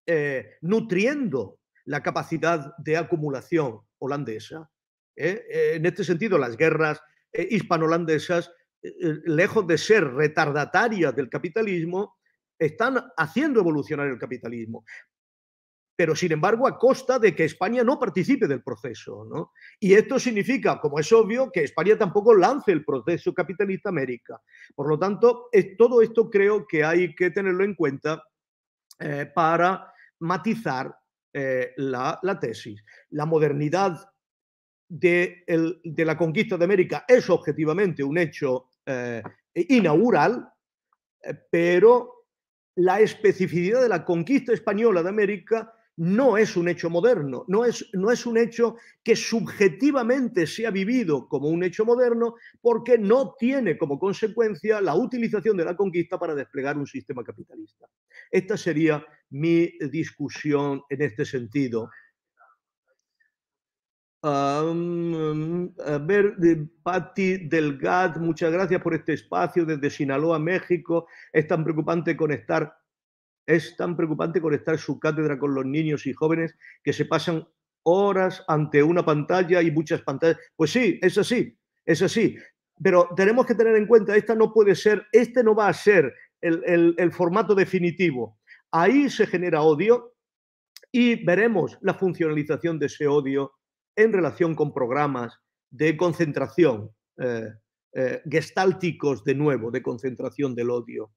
A: eh, nutriendo la capacidad de acumulación holandesa. ¿eh? Eh, en este sentido, las guerras hispano-holandesas, lejos de ser retardatarias del capitalismo, están haciendo evolucionar el capitalismo pero sin embargo a costa de que España no participe del proceso. Y esto significa, como es obvio, que España tampoco lance el proceso capitalista América. Por lo tanto, todo esto creo que hay que tenerlo en cuenta eh, para matizar eh, la, tesis. La modernidad de, la conquista de América es objetivamente un hecho eh, inaugural, pero la especificidad de la conquista española de América no es un hecho moderno, no es, no es un hecho que subjetivamente se ha vivido como un hecho moderno porque no tiene como consecuencia la utilización de la conquista para desplegar un sistema capitalista. Esta sería mi discusión en este sentido. a ver, Patti Delgad, muchas gracias por este espacio desde Sinaloa, México. Es tan preocupante conectar es tan preocupante conectar su cátedra con los niños y jóvenes que se pasan horas ante una pantalla y muchas pantallas. Pues sí, es así, es así. Pero tenemos que tener en cuenta, esta no puede ser, este no va a ser el, formato definitivo. Ahí se genera odio y veremos la funcionalización de ese odio en relación con programas de concentración, eh, eh, gestálticos de nuevo, de concentración del odio.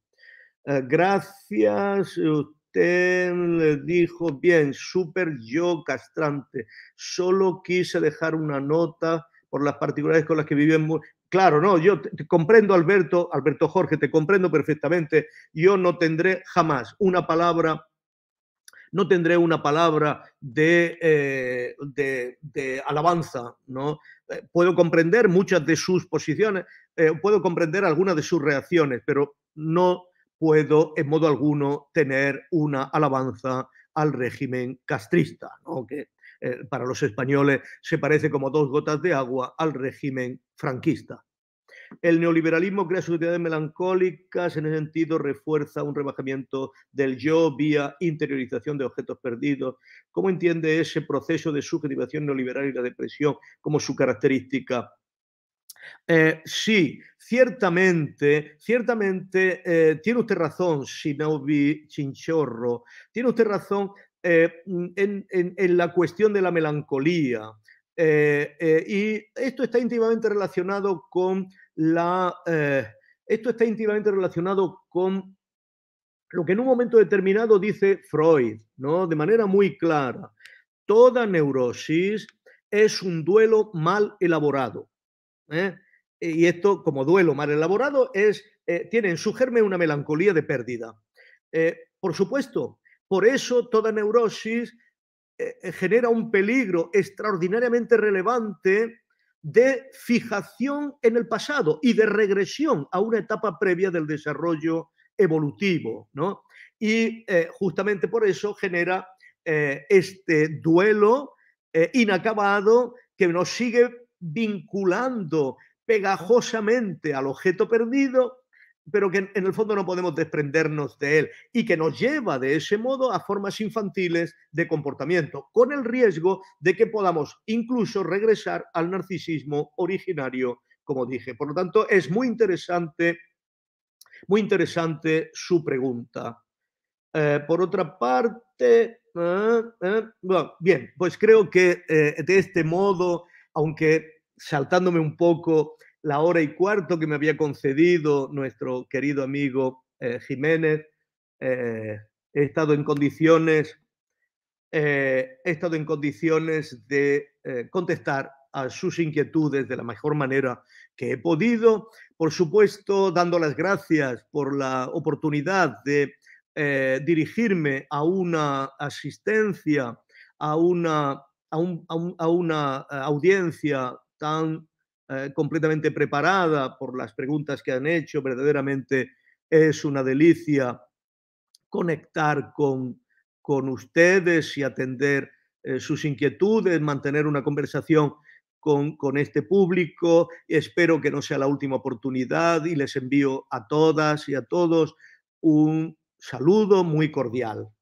A: Ah, gracias, usted le dijo, bien, súper yo castrante, solo quise dejar una nota por las particularidades con las que vivimos. Claro, no, yo te, comprendo, Alberto, Alberto Jorge, te comprendo perfectamente. Yo no tendré jamás una palabra no tendré una palabra de, eh, de, alabanza, ¿no? Eh, puedo comprender muchas de sus posiciones, eh, puedo comprender algunas de sus reacciones, pero no, puedo en modo alguno tener una alabanza al régimen castrista, que eh, para los españoles se parece como dos gotas de agua al régimen franquista. El neoliberalismo crea sociedades melancólicas, en ese sentido refuerza un rebajamiento del yo vía interiorización de objetos perdidos. ¿Cómo entiende ese proceso de subjetivación neoliberal y la depresión como su característica eh, sí, ciertamente, ciertamente eh, tiene usted razón, Shinobi Chinchorro, tiene usted razón eh, en, la cuestión de la melancolía. y esto está íntimamente relacionado con la. esto está íntimamente relacionado con lo que en un momento determinado dice Freud, De manera muy clara. Toda neurosis es un duelo mal elaborado. ¿eh? Y esto, como duelo mal elaborado, es, eh, tiene en su germen una melancolía de pérdida. Eh, por supuesto, por eso toda neurosis genera un peligro extraordinariamente relevante de fijación en el pasado y de regresión a una etapa previa del desarrollo evolutivo, Y justamente por eso genera este duelo inacabado que nos sigue vinculando pegajosamente al objeto perdido, pero que en el fondo no podemos desprendernos de él y que nos lleva de ese modo a formas infantiles de comportamiento, con el riesgo de que podamos incluso regresar al narcisismo originario, como dije. Por lo tanto, es muy interesante, muy interesante su pregunta. Eh, por otra parte, ah, ah, bien, pues creo que eh, de este modo aunque saltándome un poco la hora y cuarto que me había concedido nuestro querido amigo eh, Jiménez, eh, he estado en condiciones, eh, he estado en condiciones de contestar a sus inquietudes de la mejor manera que he podido. Por supuesto, dando las gracias por la oportunidad de dirigirme a una asistencia, a una a, una eh, audiencia tan eh, completamente preparada por las preguntas que han hecho. Verdaderamente es una delicia conectar con, con ustedes y atender eh, sus inquietudes, mantener una conversación con, con, este público. Espero que no sea la última oportunidad y les envío a todas y a todos un saludo muy cordial.